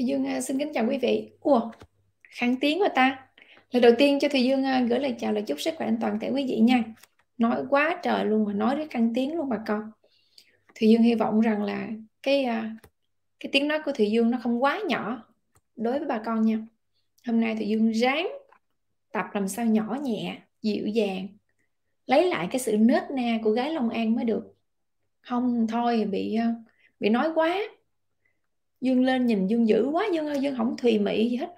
Thùy Dương à, xin kính chào quý vị. Ủa, kháng tiếng của ta. Lời đầu tiên cho Thùy Dương à, gửi lời chào lời chúc sức khỏe an toàn thể quý vị nha. Nói quá trời luôn mà nói đến kháng tiếng luôn bà con. Thùy Dương hy vọng rằng là cái à, cái tiếng nói của Thùy Dương nó không quá nhỏ đối với bà con nha. Hôm nay Thùy Dương ráng tập làm sao nhỏ nhẹ, dịu dàng, lấy lại cái sự nết na của gái Long An mới được. Không thôi bị bị nói quá dương lên nhìn dương dữ quá dương ơi dương không thùy mị gì hết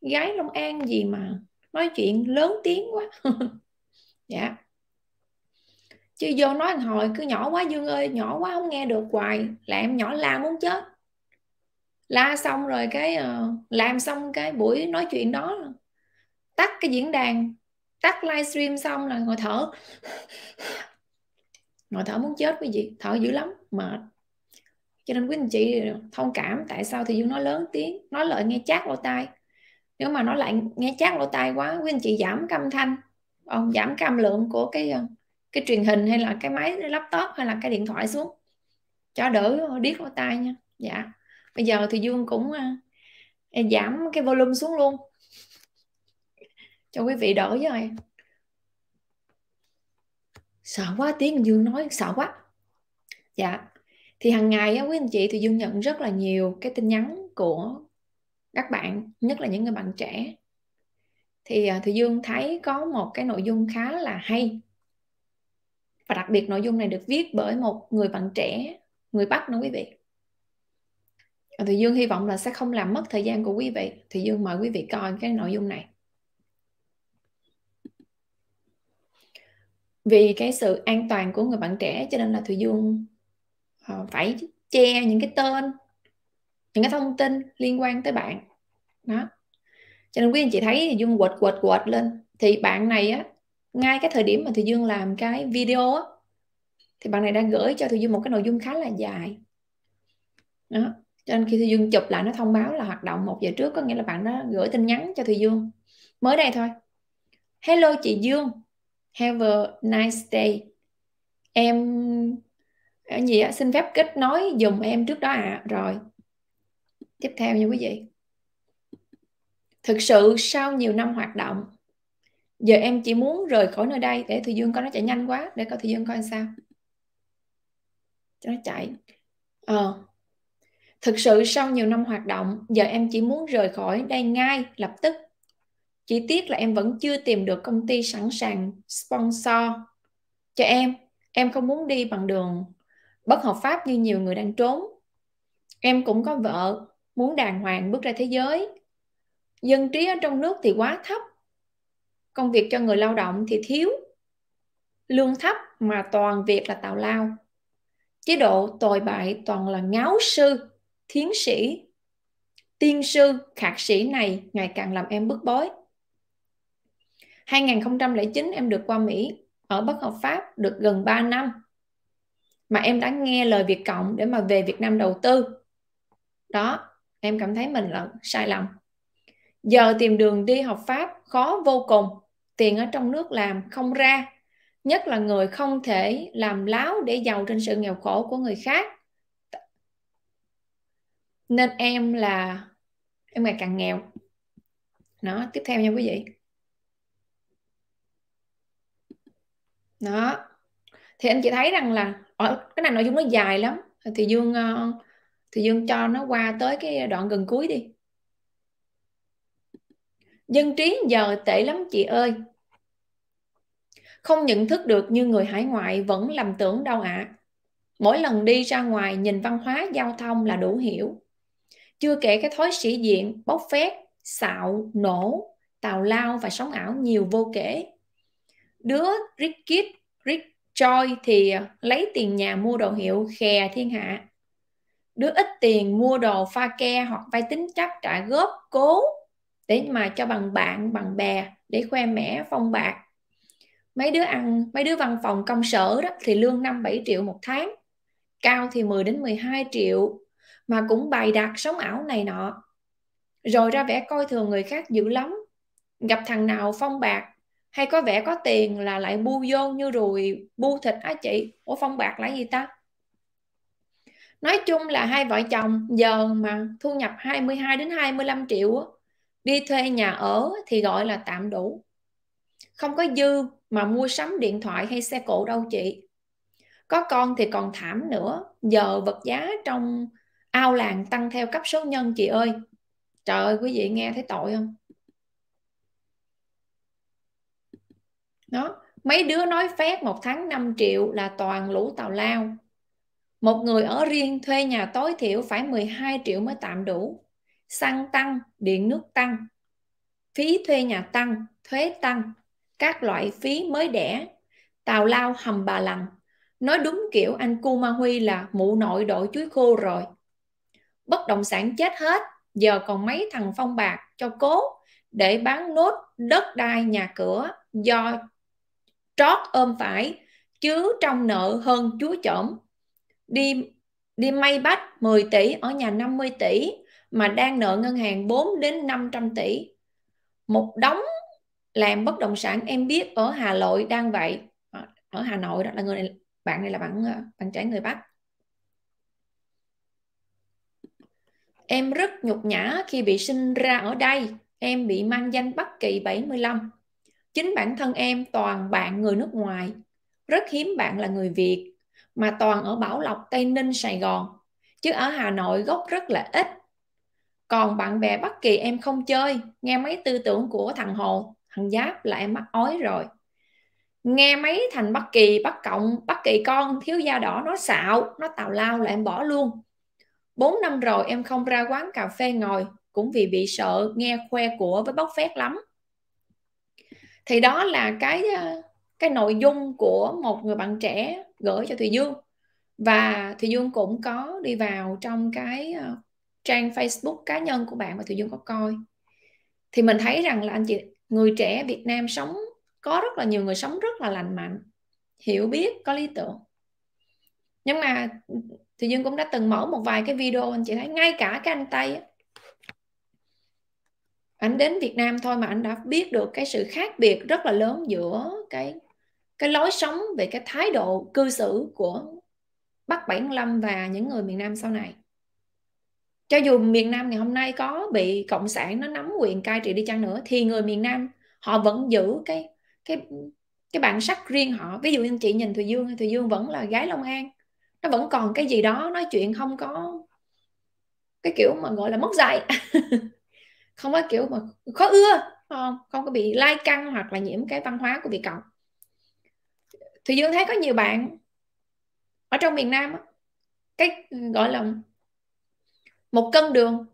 gái long an gì mà nói chuyện lớn tiếng quá dạ chứ vô nói hồi cứ nhỏ quá dương ơi nhỏ quá không nghe được hoài là em nhỏ la muốn chết la xong rồi cái ờ, làm xong cái buổi nói chuyện đó tắt cái diễn đàn tắt livestream xong là ngồi thở ngồi thở muốn chết quý vị thở dữ lắm mệt cho nên quý anh chị thông cảm tại sao thì dương nói lớn tiếng nói lợi nghe chát lỗ tai nếu mà nó lại nghe chát lỗ tai quá quý anh chị giảm âm thanh ông ờ, giảm âm lượng của cái ờ, cái truyền hình hay là cái máy laptop hay là cái điện thoại xuống cho đỡ điếc lỗ tai nha dạ bây giờ thì dương cũng ờ, e, giảm cái volume xuống luôn cho quý vị đỡ rồi sợ quá tiếng dương nói sợ quá dạ thì hàng ngày á, quý anh chị thì dương nhận rất là nhiều cái tin nhắn của các bạn nhất là những người bạn trẻ thì à, thì dương thấy có một cái nội dung khá là hay và đặc biệt nội dung này được viết bởi một người bạn trẻ người bắc nữa quý vị à, thì dương hy vọng là sẽ không làm mất thời gian của quý vị thì dương mời quý vị coi cái nội dung này vì cái sự an toàn của người bạn trẻ cho nên là thùy dương Ờ, phải che những cái tên những cái thông tin liên quan tới bạn đó cho nên quý anh chị thấy thì dương quệt quệt quệt lên thì bạn này á ngay cái thời điểm mà thùy dương làm cái video á thì bạn này đã gửi cho thùy dương một cái nội dung khá là dài đó cho nên khi thùy dương chụp lại nó thông báo là hoạt động một giờ trước có nghĩa là bạn đó gửi tin nhắn cho thùy dương mới đây thôi hello chị dương have a nice day em gì á, xin phép kết nối dùng em trước đó ạ à. rồi tiếp theo nha quý vị thực sự sau nhiều năm hoạt động giờ em chỉ muốn rời khỏi nơi đây để thùy dương coi nó chạy nhanh quá để coi thùy dương coi sao cho nó chạy ờ à. thực sự sau nhiều năm hoạt động giờ em chỉ muốn rời khỏi đây ngay lập tức chỉ tiếc là em vẫn chưa tìm được công ty sẵn sàng sponsor cho em em không muốn đi bằng đường bất hợp pháp như nhiều người đang trốn em cũng có vợ muốn đàng hoàng bước ra thế giới dân trí ở trong nước thì quá thấp công việc cho người lao động thì thiếu lương thấp mà toàn việc là tào lao chế độ tồi bại toàn là ngáo sư thiến sĩ tiên sư khạc sĩ này ngày càng làm em bức bối 2009 em được qua Mỹ ở bất hợp pháp được gần 3 năm mà em đã nghe lời Việt Cộng để mà về Việt Nam đầu tư đó em cảm thấy mình là sai lầm giờ tìm đường đi học Pháp khó vô cùng tiền ở trong nước làm không ra nhất là người không thể làm láo để giàu trên sự nghèo khổ của người khác nên em là em ngày càng nghèo nó tiếp theo nha quý vị đó thì anh chị thấy rằng là ở ờ, cái này nội dung nó dài lắm thì dương ờ, thì dương cho nó qua tới cái đoạn gần cuối đi dân trí giờ tệ lắm chị ơi không nhận thức được như người hải ngoại vẫn lầm tưởng đâu ạ à. mỗi lần đi ra ngoài nhìn văn hóa giao thông là đủ hiểu chưa kể cái thói sĩ diện bốc phét xạo nổ tào lao và sống ảo nhiều vô kể đứa rít kiếp Troi thì à, lấy tiền nhà mua đồ hiệu khè thiên hạ. Đứa ít tiền mua đồ pha ke hoặc vay tính chấp trả góp cố để mà cho bằng bạn bằng bè để khoe mẽ phong bạc mấy đứa ăn mấy đứa văn phòng công sở đó thì lương 5 7 triệu một tháng cao thì 10 đến 12 triệu mà cũng bày đặt sống ảo này nọ rồi ra vẻ coi thường người khác dữ lắm gặp thằng nào phong bạc hay có vẻ có tiền là lại bu vô như ruồi bu thịt á chị ủa phong bạc là gì ta nói chung là hai vợ chồng giờ mà thu nhập 22 đến 25 triệu đi thuê nhà ở thì gọi là tạm đủ không có dư mà mua sắm điện thoại hay xe cộ đâu chị có con thì còn thảm nữa giờ vật giá trong ao làng tăng theo cấp số nhân chị ơi trời ơi quý vị nghe thấy tội không đó mấy đứa nói phét một tháng 5 triệu là toàn lũ tào lao một người ở riêng thuê nhà tối thiểu phải 12 triệu mới tạm đủ xăng tăng điện nước tăng phí thuê nhà tăng thuế tăng các loại phí mới đẻ tào lao hầm bà lằng nói đúng kiểu anh cu ma huy là mụ nội đội chuối khô rồi bất động sản chết hết giờ còn mấy thằng phong bạc cho cố để bán nốt đất đai nhà cửa do trót ôm phải chứ trong nợ hơn chúa chổm đi đi may bắt 10 tỷ ở nhà 50 tỷ mà đang nợ ngân hàng 4 đến 500 tỷ một đống làm bất động sản em biết ở Hà Nội đang vậy ờ, ở Hà Nội đó là người này bạn này là bạn ờ, bạn trẻ người Bắc em rất nhục nhã khi bị sinh ra ở đây em bị mang danh bất Kỳ 75 chính bản thân em toàn bạn người nước ngoài rất hiếm bạn là người việt mà toàn ở bảo lộc tây ninh sài gòn chứ ở hà nội gốc rất là ít còn bạn bè bất kỳ em không chơi nghe mấy tư tưởng của thằng hồ thằng giáp là em mắc ói rồi nghe mấy thành bất kỳ bắt cộng bất kỳ con thiếu da đỏ nó xạo nó tào lao là em bỏ luôn 4 năm rồi em không ra quán cà phê ngồi cũng vì bị sợ nghe khoe của với bóc phét lắm thì đó là cái ờ, cái nội dung của một người bạn trẻ gửi cho Thùy Dương và Thùy Dương cũng có đi vào trong cái ờ, trang Facebook cá nhân của bạn mà Thùy Dương có coi thì mình thấy rằng là anh chị người trẻ Việt Nam sống có rất là nhiều người sống rất là lành mạnh hiểu biết có lý tưởng nhưng mà Thùy Dương cũng đã từng mở một vài cái video anh chị thấy ngay cả cái anh Tây ảnh đến Việt Nam thôi mà ảnh đã biết được cái sự khác biệt rất là lớn giữa cái cái lối sống về cái thái độ cư xử của Bắc 75 và những người miền Nam sau này cho dù miền Nam ngày hôm nay có bị cộng sản nó nắm quyền cai trị đi chăng nữa thì người miền Nam họ vẫn giữ cái cái cái bản sắc riêng họ ví dụ như chị nhìn Thùy Dương Thùy Dương vẫn là gái Long An nó vẫn còn cái gì đó nói chuyện không có cái kiểu mà gọi là mất dạy không có kiểu mà khó ưa không không có bị lai căng hoặc là nhiễm cái văn hóa của việt cộng thì dương thấy có nhiều bạn ở trong miền nam cái gọi là một cân đường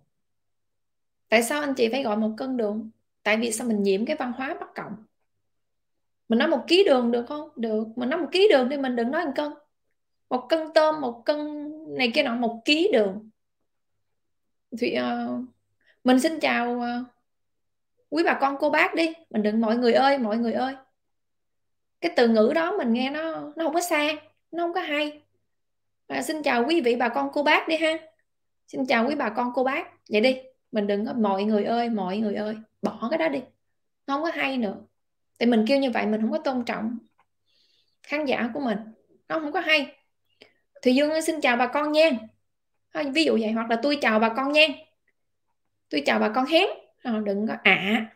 tại sao anh chị phải gọi một cân đường tại vì sao mình nhiễm cái văn hóa bất cộng mình nói một ký đường được không được mình nói một ký đường thì mình đừng nói một cân một cân tôm một cân này kia nọ một ký đường thì uh, ờ, mình xin chào ờ, quý bà con cô bác đi mình đừng mọi người ơi mọi người ơi cái từ ngữ đó mình nghe nó nó không có sang nó không có hay à, xin chào quý vị bà con cô bác đi ha xin chào quý bà con cô bác vậy đi mình đừng có mọi người ơi mọi người ơi bỏ cái đó đi nó không có hay nữa thì mình kêu như vậy mình không có tôn trọng khán giả của mình nó không có hay thì dương ơi, xin chào bà con nha à, ví dụ vậy hoặc là tôi chào bà con nha tôi chào bà con hén à, đừng có ạ à.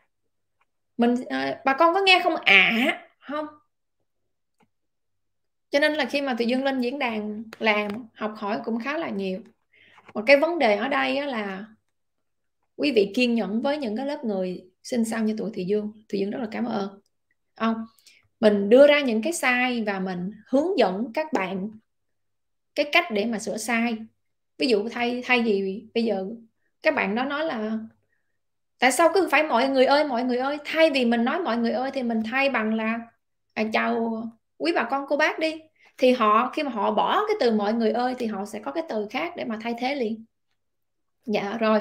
mình à, bà con có nghe không ạ à? không cho nên là khi mà tự dương lên diễn đàn làm học hỏi cũng khá là nhiều một cái vấn đề ở đây là quý vị kiên nhẫn với những cái lớp người sinh sau như tuổi thị dương thị dương rất là cảm ơn không mình đưa ra những cái sai và mình hướng dẫn các bạn cái cách để mà sửa sai ví dụ thay thay vì bây giờ các bạn đó nói là tại sao cứ phải mọi người ơi mọi người ơi thay vì mình nói mọi người ơi thì mình thay bằng là à, chào quý bà con cô bác đi thì họ khi mà họ bỏ cái từ mọi người ơi thì họ sẽ có cái từ khác để mà thay thế liền dạ rồi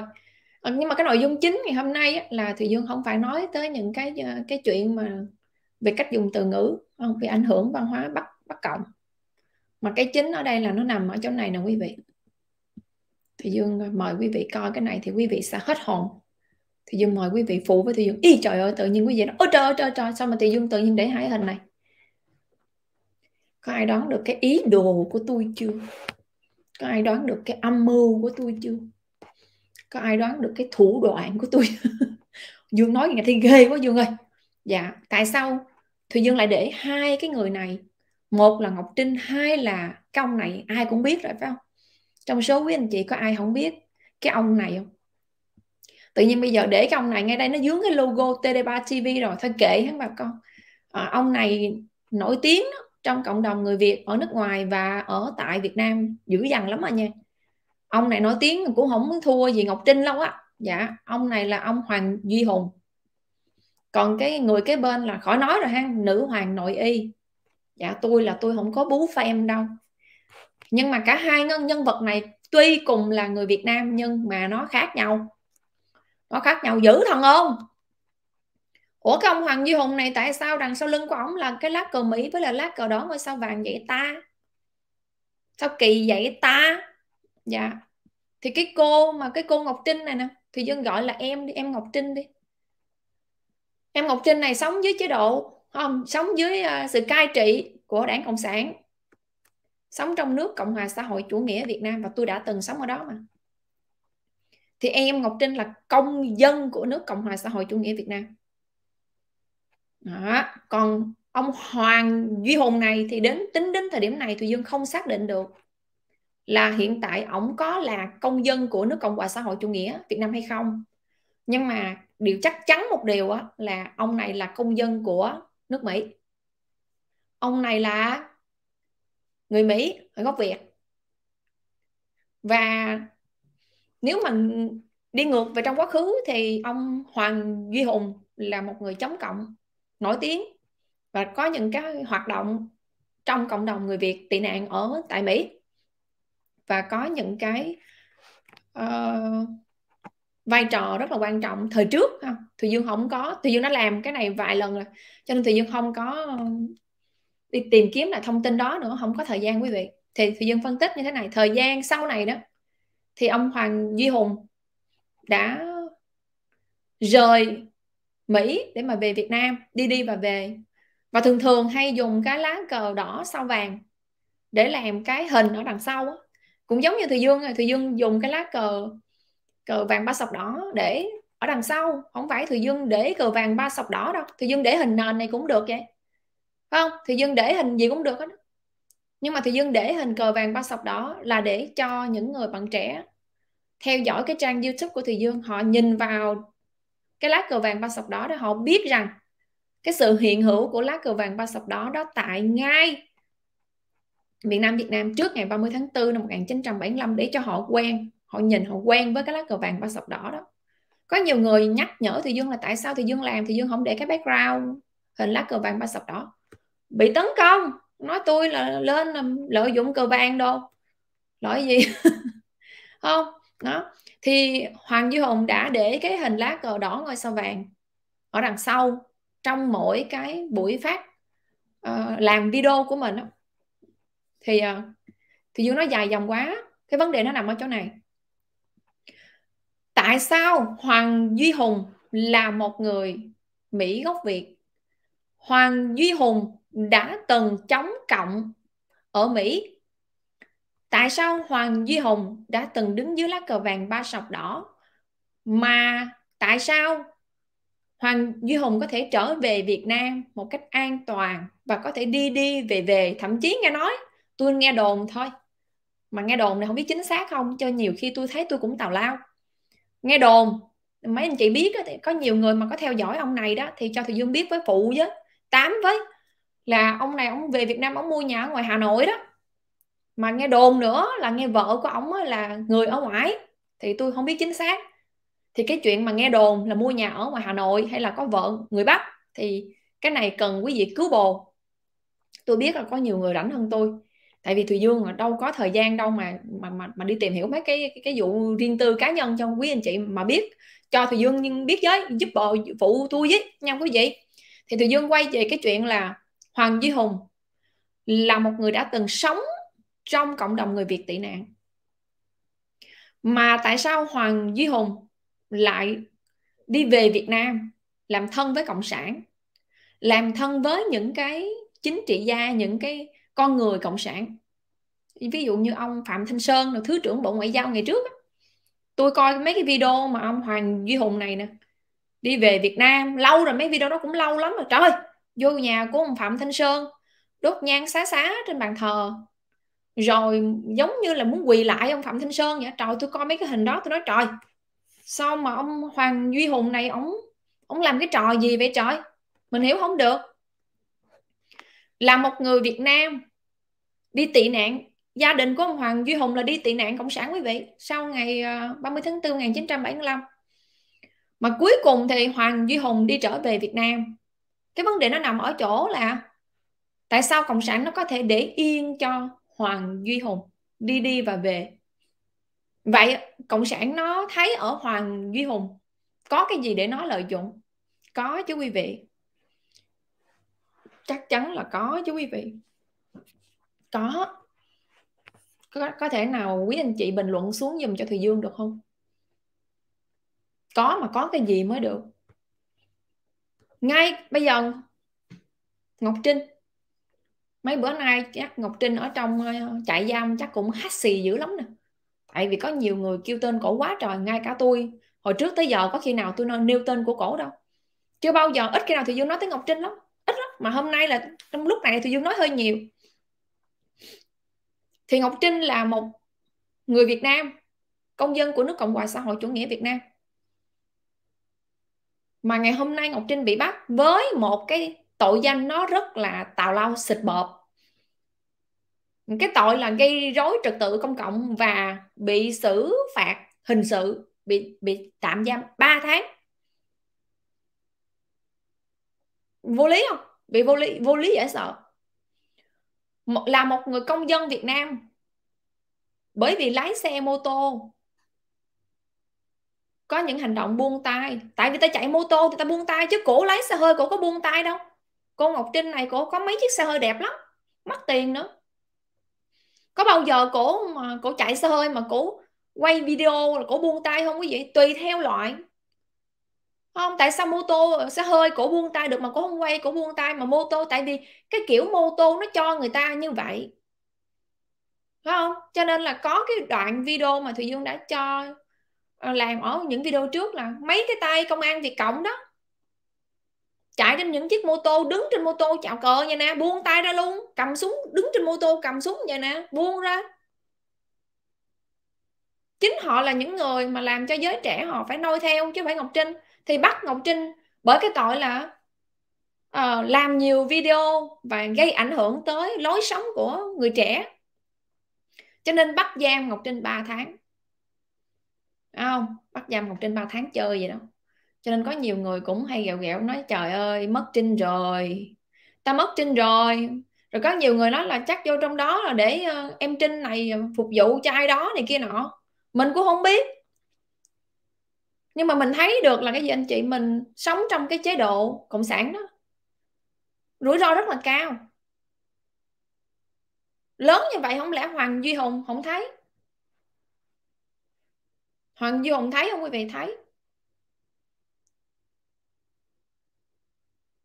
ờ, nhưng mà cái nội dung chính ngày hôm nay là thùy dương không phải nói tới những cái ờ, cái chuyện mà về cách dùng từ ngữ không bị ảnh hưởng văn hóa bắc bắc cộng mà cái chính ở đây là nó nằm ở chỗ này nè quý vị thì dương mời quý vị coi cái này thì quý vị sẽ hết hồn thì dương mời quý vị phụ với thì dương y trời ơi tự nhiên quý vị nói ôi trời ơi trời trời sao mà thì dương tự nhiên để hai hình này có ai đoán được cái ý đồ của tôi chưa có ai đoán được cái âm mưu của tôi chưa có ai đoán được cái thủ đoạn của tôi dương nói nghe thì ghê quá dương ơi dạ tại sao thùy dương lại để hai cái người này một là ngọc trinh hai là cái này ai cũng biết rồi phải không trong số quý anh chị có ai không biết cái ông này không tự nhiên bây giờ để cái ông này ngay đây nó dướng cái logo TD3 TV rồi thôi kệ hắn bà con à, ông này nổi tiếng trong cộng đồng người Việt ở nước ngoài và ở tại Việt Nam dữ dằn lắm mà nha ông này nổi tiếng cũng không muốn thua gì Ngọc Trinh lâu á dạ ông này là ông Hoàng Duy Hùng còn cái người kế bên là khỏi nói rồi ha nữ hoàng nội y dạ tôi là tôi không có bú phem đâu nhưng mà cả hai nhân nhân vật này tuy cùng là người Việt Nam nhưng mà nó khác nhau nó khác nhau dữ thần không Ủa cái ông Hoàng Duy Hùng này tại sao đằng sau lưng của ông là cái lá cờ Mỹ với là lá cờ đó ngôi sao vàng vậy ta? Sao kỳ vậy ta? Dạ. Thì cái cô mà cái cô Ngọc Trinh này nè, thì dân gọi là em đi, em Ngọc Trinh đi. Em Ngọc Trinh này sống dưới chế độ không, sống dưới ờ, sự cai trị của Đảng Cộng sản sống trong nước cộng hòa xã hội chủ nghĩa việt nam và tôi đã từng sống ở đó mà thì em ngọc trinh là công dân của nước cộng hòa xã hội chủ nghĩa việt nam đó. còn ông hoàng duy hùng này thì đến tính đến thời điểm này thì dương không xác định được là hiện tại ổng có là công dân của nước cộng hòa xã hội chủ nghĩa việt nam hay không nhưng mà điều chắc chắn một điều á, là ông này là công dân của nước mỹ ông này là người Mỹ ở gốc Việt và nếu mà đi ngược về trong quá khứ thì ông Hoàng Duy Hùng là một người chống cộng nổi tiếng và có những cái hoạt động trong cộng đồng người Việt tị nạn ở tại Mỹ và có những cái uh, vai trò rất là quan trọng thời trước không Thùy Dương không có Thùy Dương đã làm cái này vài lần rồi cho nên Thùy Dương không có đi tìm kiếm lại thông tin đó nữa không có thời gian quý vị thì thì dân phân tích như thế này thời gian sau này đó thì ông Hoàng Duy Hùng đã rời Mỹ để mà về Việt Nam đi đi và về và thường thường hay dùng cái lá cờ đỏ sao vàng để làm cái hình ở đằng sau đó. cũng giống như Thùy Dương Thùy Dương dùng cái lá cờ cờ vàng ba sọc đỏ để ở đằng sau không phải Thùy Dương để cờ vàng ba sọc đỏ đâu Thùy Dương để hình nền này cũng được vậy không thì dân để hình gì cũng được hết nhưng mà thì dân để hình cờ vàng ba sọc đó là để cho những người bạn trẻ theo dõi cái trang youtube của thì dương họ nhìn vào cái lá cờ vàng ba sọc đó để họ biết rằng cái sự hiện hữu của lá cờ vàng ba sọc đó đó tại ngay miền Nam Việt Nam trước ngày 30 tháng 4 năm 1975 để cho họ quen, họ nhìn họ quen với cái lá cờ vàng ba sọc đỏ đó. Có nhiều người nhắc nhở thì Dương là tại sao thì Dương làm thì Dương không để cái background hình lá cờ vàng ba sọc đỏ bị tấn công nói tôi là lên là lợi dụng cờ vàng đồ lỗi gì không đó thì hoàng duy hùng đã để cái hình lá cờ đỏ ngôi sao vàng ở đằng sau trong mỗi cái buổi phát uh, làm video của mình đó. thì uh, thì dương nói dài dòng quá cái vấn đề nó nằm ở chỗ này tại sao hoàng duy hùng là một người mỹ gốc việt hoàng duy hùng đã từng chống cộng ở Mỹ tại sao Hoàng Duy Hùng đã từng đứng dưới lá cờ vàng ba sọc đỏ mà tại sao Hoàng Duy Hùng có thể trở về Việt Nam một cách an toàn và có thể đi đi về về thậm chí nghe nói tôi nghe đồn thôi mà nghe đồn này không biết chính xác không cho nhiều khi tôi thấy tôi cũng tào lao nghe đồn mấy anh chị biết thì có nhiều người mà có theo dõi ông này đó thì cho thùy dương biết với phụ chứ tám với là ông này ông về Việt Nam ông mua nhà ở ngoài Hà Nội đó mà nghe đồn nữa là nghe vợ của ông là người ở ngoài thì tôi không biết chính xác thì cái chuyện mà nghe đồn là mua nhà ở ngoài Hà Nội hay là có vợ người Bắc thì cái này cần quý vị cứu bồ tôi biết là có nhiều người rảnh hơn tôi tại vì Thùy Dương đâu có thời gian đâu mà mà mà, mà đi tìm hiểu mấy cái, cái cái vụ riêng tư cá nhân cho quý anh chị mà biết cho Thùy Dương nhưng biết giới giúp bồ phụ tôi với nha quý vị thì Thùy Dương quay về cái chuyện là Hoàng Duy Hùng là một người đã từng sống trong cộng đồng người Việt tị nạn. Mà tại sao Hoàng Duy Hùng lại đi về Việt Nam làm thân với cộng sản, làm thân với những cái chính trị gia, những cái con người cộng sản. Ví dụ như ông Phạm Thanh Sơn, là thứ trưởng Bộ Ngoại giao ngày trước. Tôi coi mấy cái video mà ông Hoàng Duy Hùng này nè, đi về Việt Nam, lâu rồi mấy video đó cũng lâu lắm rồi. Trời ơi, vô nhà của ông Phạm Thanh Sơn đốt nhang xá xá trên bàn thờ rồi giống như là muốn quỳ lại ông Phạm Thanh Sơn vậy trời tôi coi mấy cái hình đó tôi nói trời sao mà ông Hoàng Duy Hùng này ông ông làm cái trò gì vậy trời mình hiểu không được là một người Việt Nam đi tị nạn gia đình của ông Hoàng Duy Hùng là đi tị nạn cộng sản quý vị sau ngày 30 ờ, tháng 4 1975 mà cuối cùng thì Hoàng Duy Hùng đi trở về Việt Nam cái vấn đề nó nằm ở chỗ là tại sao cộng sản nó có thể để yên cho hoàng duy hùng đi đi và về vậy cộng sản nó thấy ở hoàng duy hùng có cái gì để nó lợi dụng có chứ quý vị chắc chắn là có chứ quý vị có có, có thể nào quý anh chị bình luận xuống dùm cho thùy dương được không có mà có cái gì mới được ngay bây giờ Ngọc Trinh mấy bữa nay chắc Ngọc Trinh ở trong ờ, trại giam chắc cũng hát xì dữ lắm nè tại vì có nhiều người kêu tên cổ quá trời ngay cả tôi hồi trước tới giờ có khi nào tôi nêu tên của cổ đâu chưa bao giờ ít khi nào thì dương nói tới Ngọc Trinh lắm ít lắm mà hôm nay là trong lúc này thì dương nói hơi nhiều thì Ngọc Trinh là một người Việt Nam công dân của nước Cộng hòa xã hội chủ nghĩa Việt Nam mà ngày hôm nay Ngọc Trinh bị bắt với một cái tội danh nó rất là tào lao xịt bợp cái tội là gây rối trật tự công cộng và bị xử phạt hình sự bị bị tạm giam 3 tháng vô lý không bị vô lý vô lý dễ sợ là một người công dân Việt Nam bởi vì lái xe mô tô có những hành động buông tay tại vì ta chạy mô tô thì ta buông tay chứ cổ lái xe hơi cổ có buông tay đâu cô Ngọc Trinh này cổ có mấy chiếc xe hơi đẹp lắm mất tiền nữa có bao giờ cổ mà cổ chạy xe hơi mà cổ quay video là cổ buông tay không quý vị tùy theo loại không tại sao mô tô xe hơi cổ buông tay được mà cổ không quay cổ buông tay mà mô tô tại vì cái kiểu mô tô nó cho người ta như vậy phải không cho nên là có cái đoạn video mà thùy dương đã cho Ờ, làm ở những video trước là mấy cái tay công an Việt Cộng đó chạy trên những chiếc mô tô đứng trên mô tô chào cờ nha nè buông tay ra luôn cầm súng đứng trên mô tô cầm súng vậy nè buông ra chính họ là những người mà làm cho giới trẻ họ phải noi theo chứ phải Ngọc Trinh thì bắt Ngọc Trinh bởi cái tội là uh, làm nhiều video và gây ảnh hưởng tới lối sống của người trẻ cho nên bắt giam Ngọc Trinh 3 tháng không bắt giam một trên 3 tháng chơi vậy đó cho nên có nhiều người cũng hay gẹo gẹo nói trời ơi mất trinh rồi ta mất trinh rồi rồi có nhiều người nói là chắc vô trong đó là để uh, em trinh này ờ, phục vụ cho ai đó này kia nọ mình cũng không biết nhưng mà mình thấy được là cái gì anh chị mình sống trong cái chế độ cộng sản đó rủi ro rất là cao lớn như vậy không lẽ hoàng duy hùng không thấy Hoàng Dồn thấy không quý vị thấy?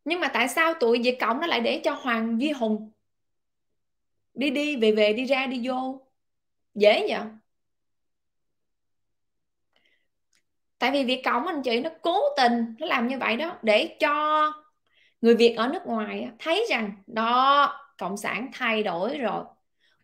Nhưng mà tại sao tuổi Việt cộng nó lại để cho Hoàng Duy Hùng đi đi về về đi ra đi vô dễ vậy? Tại vì Việt Cộng anh chị nó cố tình nó làm như vậy đó để cho người Việt ở nước ngoài thấy rằng đó cộng sản thay đổi rồi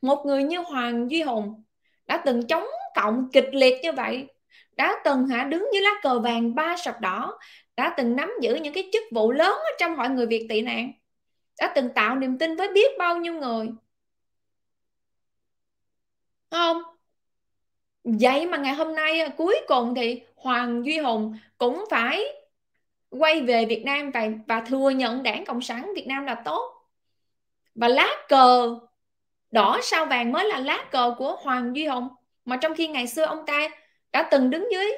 một người như Hoàng Duy Hùng đã từng chống cộng kịch liệt như vậy đã từng hả đứng dưới lá cờ vàng ba sọc đỏ đã từng nắm giữ những cái chức vụ lớn ở trong hội người Việt tị nạn đã từng tạo niềm tin với biết bao nhiêu người không vậy mà ngày hôm nay à, cuối cùng thì Hoàng Duy Hùng cũng phải quay về Việt Nam và và thừa nhận đảng Cộng sản Việt Nam là tốt và lá cờ đỏ sao vàng mới là lá cờ của Hoàng Duy Hùng mà trong khi ngày xưa ông ta đã từng đứng dưới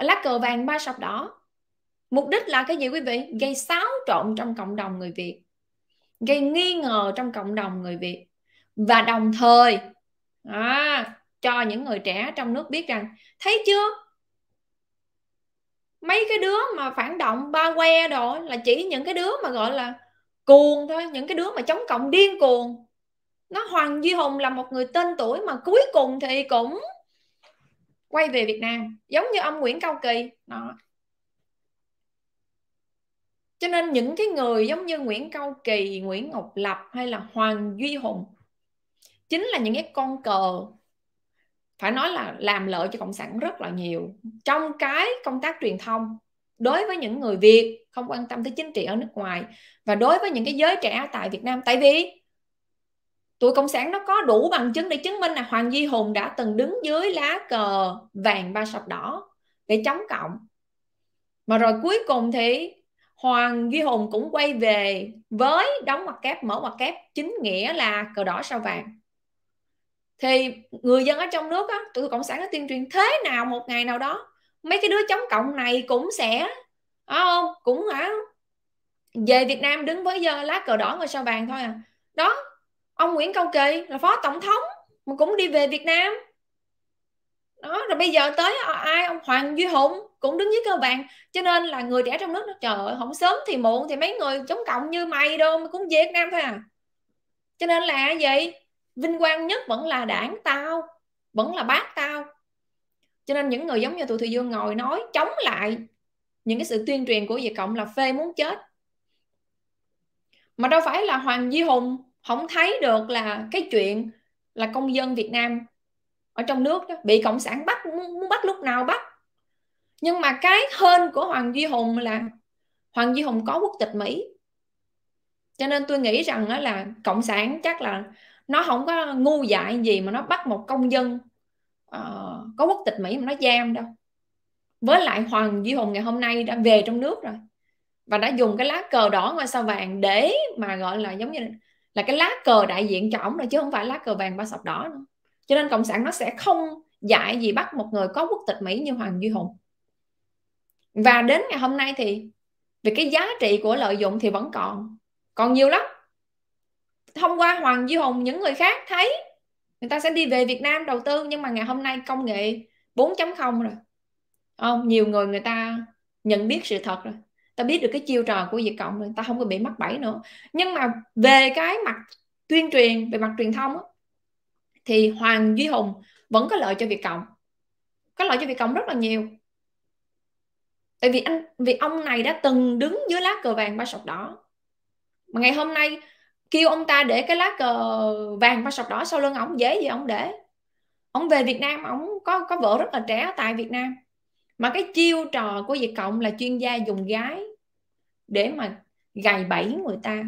lá cờ vàng ba sọc đỏ mục đích là cái gì quý vị gây xáo trộn trong cộng đồng người việt gây nghi ngờ trong cộng đồng người việt và đồng thời à, cho những người trẻ trong nước biết rằng thấy chưa mấy cái đứa mà phản động ba que đồ là chỉ những cái đứa mà gọi là cuồng thôi những cái đứa mà chống cộng điên cuồng nó hoàng duy hùng là một người tên tuổi mà cuối cùng thì cũng quay về Việt Nam giống như ông Nguyễn Cao Kỳ đó cho nên những cái người giống như Nguyễn Cao Kỳ Nguyễn Ngọc Lập hay là Hoàng Duy Hùng chính là những cái con cờ phải nói là làm lợi cho cộng sản rất là nhiều trong cái công tác truyền thông đối với những người Việt không quan tâm tới chính trị ở nước ngoài và đối với những cái giới trẻ tại Việt Nam tại vì tụi cộng sản nó có đủ bằng chứng để chứng minh là hoàng duy hùng đã từng đứng dưới lá cờ vàng ba sọc đỏ để chống cộng mà rồi cuối cùng thì hoàng duy hùng cũng quay về với đóng mặt kép mở mặt kép chính nghĩa là cờ đỏ sao vàng thì người dân ở trong nước á tụi cộng sản nó tuyên truyền thế nào một ngày nào đó mấy cái đứa chống cộng này cũng sẽ không ờ, cũng hả về Việt Nam đứng với ờ, lá cờ đỏ ngôi sao vàng thôi à đó ông Nguyễn Cao Kỳ là phó tổng thống mà cũng đi về Việt Nam đó rồi bây giờ tới ai ông Hoàng Duy Hùng cũng đứng dưới cơ bàn cho nên là người trẻ trong nước nó trời không sớm thì muộn thì mấy người chống cộng như mày đâu mà cũng Việt Nam thôi à cho nên là vậy vinh quang nhất vẫn là đảng tao vẫn là bác tao cho nên những người giống như tụi Thùy Dương ngồi nói chống lại những cái sự tuyên truyền của Việt Cộng là phê muốn chết mà đâu phải là Hoàng Duy Hùng không thấy được là cái chuyện là công dân Việt Nam ở trong nước đó, bị cộng sản bắt muốn, bắt lúc nào bắt nhưng mà cái hên của Hoàng Duy Hùng là Hoàng Duy Hùng có quốc tịch Mỹ cho nên tôi nghĩ rằng đó là cộng sản chắc là nó không có ngu dại gì mà nó bắt một công dân uh, có quốc tịch Mỹ mà nó giam đâu với lại Hoàng Duy Hùng ngày hôm nay đã về trong nước rồi và đã dùng cái lá cờ đỏ ngoài sao vàng để mà gọi là giống như là cái lá cờ đại diện cho ổng rồi chứ không phải lá cờ vàng ba sọc đỏ nữa. cho nên cộng sản nó sẽ không dạy gì bắt một người có quốc tịch mỹ như hoàng duy hùng và đến ngày hôm nay thì vì cái giá trị của lợi dụng thì vẫn còn còn nhiều lắm thông qua hoàng duy hùng những người khác thấy người ta sẽ đi về việt nam đầu tư nhưng mà ngày hôm nay công nghệ 4.0 rồi không nhiều người người ta nhận biết sự thật rồi ta biết được cái chiêu trò của diệt cộng rồi ta không còn bị mắc bẫy nữa nhưng mà về cái mặt tuyên truyền về mặt truyền thông thì hoàng duy hùng vẫn có lợi cho việt cộng có lợi cho việt cộng rất là nhiều tại vì anh vì ông này đã từng đứng dưới lá cờ vàng ba sọc đỏ mà ngày hôm nay kêu ông ta để cái lá cờ vàng ba sọc đỏ sau lưng ông dễ gì ông để ông về Việt Nam ông có có vợ rất là trẻ tại Việt Nam mà cái chiêu trò của Việt Cộng là chuyên gia dùng gái để mà gầy bẫy người ta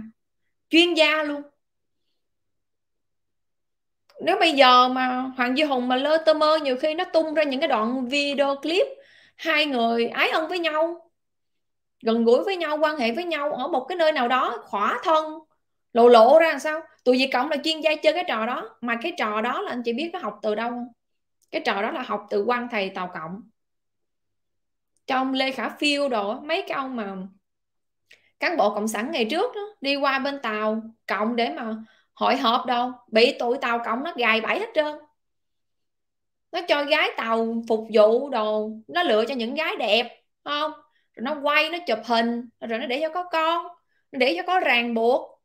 chuyên gia luôn nếu bây giờ mà Hoàng Duy Hùng mà lơ tơ mơ nhiều khi nó tung ra những cái đoạn video clip hai người ái ân với nhau gần gũi với nhau quan hệ với nhau ở một cái nơi nào đó khỏa thân lộ lộ ra làm sao tụi Việt Cộng là chuyên gia chơi cái trò đó mà cái trò đó là anh chị biết nó học từ đâu không cái trò đó là học từ quan thầy Tàu Cộng trong Lê Khả Phiêu đồ mấy cái ông mà cán bộ cộng sản ngày trước đó đi qua bên tàu cộng để mà hội họp đâu bị tụi tàu cộng nó gài bẫy hết trơn nó cho gái tàu phục vụ đồ nó lựa cho những gái đẹp không rồi nó quay nó chụp hình rồi nó để cho có con nó để cho có ràng buộc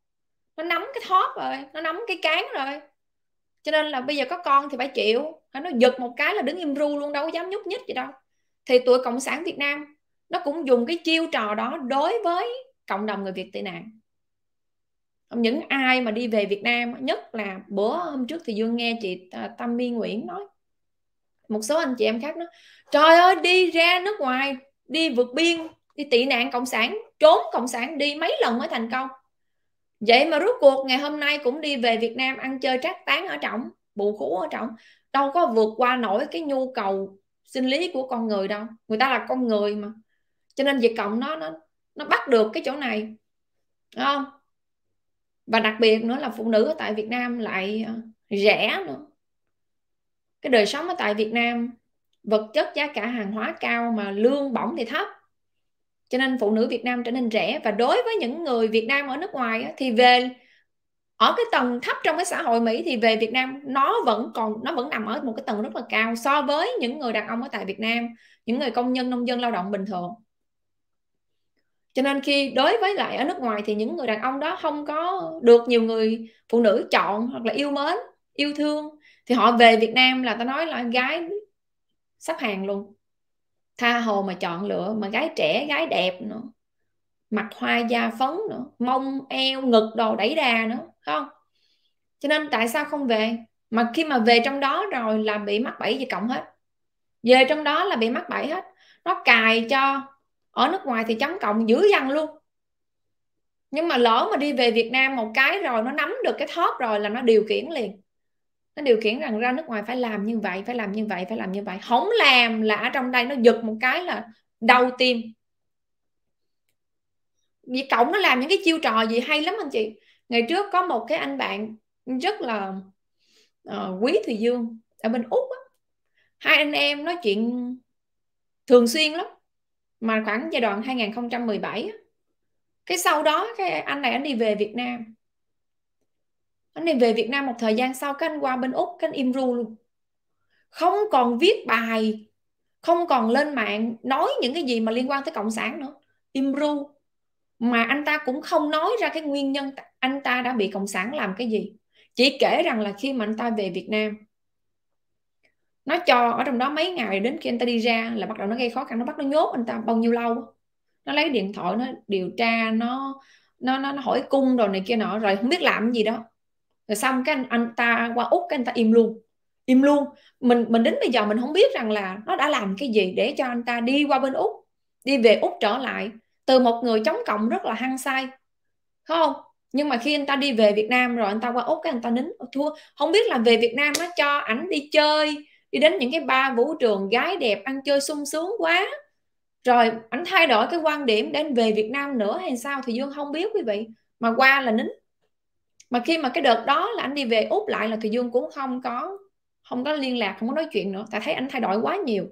nó nắm cái thóp rồi nó nắm cái cán rồi cho nên là bây giờ có con thì phải chịu nó giật một cái là đứng im ru luôn đâu có dám nhúc nhích gì đâu thì tuổi cộng sản việt nam nó cũng dùng cái chiêu trò đó đối với cộng đồng người việt tị nạn những ai mà đi về Việt Nam nhất là bữa hôm trước thì Dương nghe chị à, Tâm My Nguyễn nói một số anh chị em khác nói trời ơi đi ra nước ngoài đi vượt biên đi tị nạn cộng sản trốn cộng sản đi mấy lần mới thành công vậy mà rốt cuộc ngày hôm nay cũng đi về Việt Nam ăn chơi trác tán ở trọng bù khú ở trọng đâu có vượt qua nổi cái nhu cầu sinh lý của con người đâu người ta là con người mà cho nên việc cộng nó nó nó bắt được cái chỗ này Đúng không và đặc biệt nữa là phụ nữ ở tại Việt Nam lại ờ, rẻ nữa cái đời sống ở tại Việt Nam vật chất giá cả hàng hóa cao mà lương bổng thì thấp cho nên phụ nữ Việt Nam trở nên rẻ và đối với những người Việt Nam ở nước ngoài thì về ở cái tầng thấp trong cái xã hội Mỹ thì về Việt Nam nó vẫn còn nó vẫn nằm ở một cái tầng rất là cao so với những người đàn ông ở tại Việt Nam những người công nhân nông dân lao động bình thường cho nên khi đối với lại ở nước ngoài thì những người đàn ông đó không có được nhiều người phụ nữ chọn hoặc là yêu mến yêu thương thì họ về Việt Nam là ta nói là gái sắp hàng luôn tha hồ mà chọn lựa mà gái trẻ gái đẹp nữa mặt hoa da phấn nữa mông eo ngực đồ đẩy đà nữa không cho nên tại sao không về mà khi mà về trong đó rồi là bị mắc bẫy gì cộng hết về trong đó là bị mắc bẫy hết nó cài cho ở nước ngoài thì chấm cộng dữ dằn luôn nhưng mà lỡ mà đi về Việt Nam một cái rồi nó nắm được cái thóp rồi là nó điều khiển liền nó điều khiển rằng ra nước ngoài phải làm như vậy phải làm như vậy phải làm như vậy không làm là ở trong đây nó giật một cái là đau tim Việt Cộng nó làm những cái chiêu trò gì hay lắm anh chị ngày trước có một cái anh bạn rất là uh, quý Thùy Dương ở bên Úc á. hai anh em nói chuyện thường xuyên lắm mà khoảng giai đoạn 2017 á. cái sau đó cái anh này anh đi về Việt Nam anh đi về Việt Nam một thời gian sau cái anh qua bên Úc cái anh im ru luôn không còn viết bài không còn lên mạng nói những cái gì mà liên quan tới cộng sản nữa im ru mà anh ta cũng không nói ra cái nguyên nhân anh ta đã bị cộng sản làm cái gì chỉ kể rằng là khi mà anh ta về Việt Nam nó cho ở trong đó mấy ngày đến khi anh ta đi ra là bắt đầu nó gây khó khăn nó bắt nó nhốt anh ta bao nhiêu lâu nó lấy điện thoại nó điều tra nó nó nó, nó hỏi cung rồi này kia nọ rồi không biết làm gì đó rồi xong cái anh, anh ta qua úc cái anh ta im luôn im luôn mình mình đến bây giờ mình không biết rằng là nó đã làm cái gì để cho anh ta đi qua bên úc đi về úc trở lại từ một người chống cộng rất là hăng say không nhưng mà khi anh ta đi về Việt Nam rồi anh ta qua Úc cái anh ta nín thua không biết là về Việt Nam nó cho ảnh đi chơi đi đến những cái ba vũ trường gái đẹp ăn chơi sung sướng quá rồi ảnh thay đổi cái quan điểm đến về Việt Nam nữa hay sao thì Dương không biết quý vị mà qua là nín mà khi mà cái đợt đó là anh đi về Úc lại là thì Dương cũng không có không có liên lạc không có nói chuyện nữa tại thấy anh thay đổi quá nhiều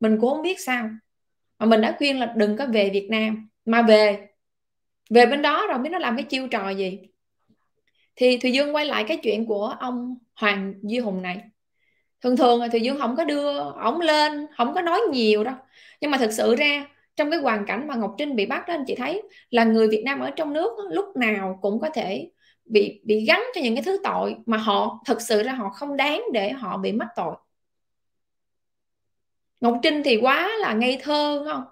mình cũng không biết sao mà mình đã khuyên là đừng có về Việt Nam mà về về bên đó rồi biết nó làm cái chiêu trò gì thì thùy dương quay lại cái chuyện của ông hoàng duy hùng này thường thường thì dương không có đưa ổng lên không có nói nhiều đâu nhưng mà thực sự ra trong cái hoàn cảnh mà ngọc trinh bị bắt đó anh chị thấy là người việt nam ở trong nước lúc nào cũng có thể bị bị gắn cho những cái thứ tội mà họ thực sự ra họ không đáng để họ bị mắc tội ngọc trinh thì quá là ngây thơ không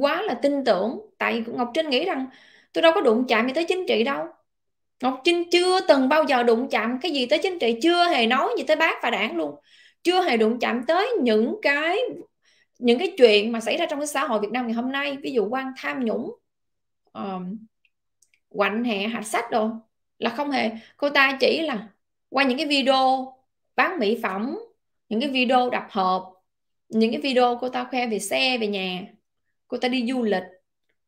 quá là tin tưởng tại Ngọc Trinh nghĩ rằng tôi đâu có đụng chạm gì tới chính trị đâu Ngọc Trinh chưa từng bao giờ đụng chạm cái gì tới chính trị chưa hề nói gì tới bác và đảng luôn chưa hề đụng chạm tới những cái những cái chuyện mà xảy ra trong cái xã hội Việt Nam ngày hôm nay ví dụ quan tham nhũng um, quạnh hẹ, hạch sách đồ là không hề cô ta chỉ là qua những cái video bán mỹ phẩm những cái video đập hộp những cái video cô ta khoe về xe về nhà cô ta đi du lịch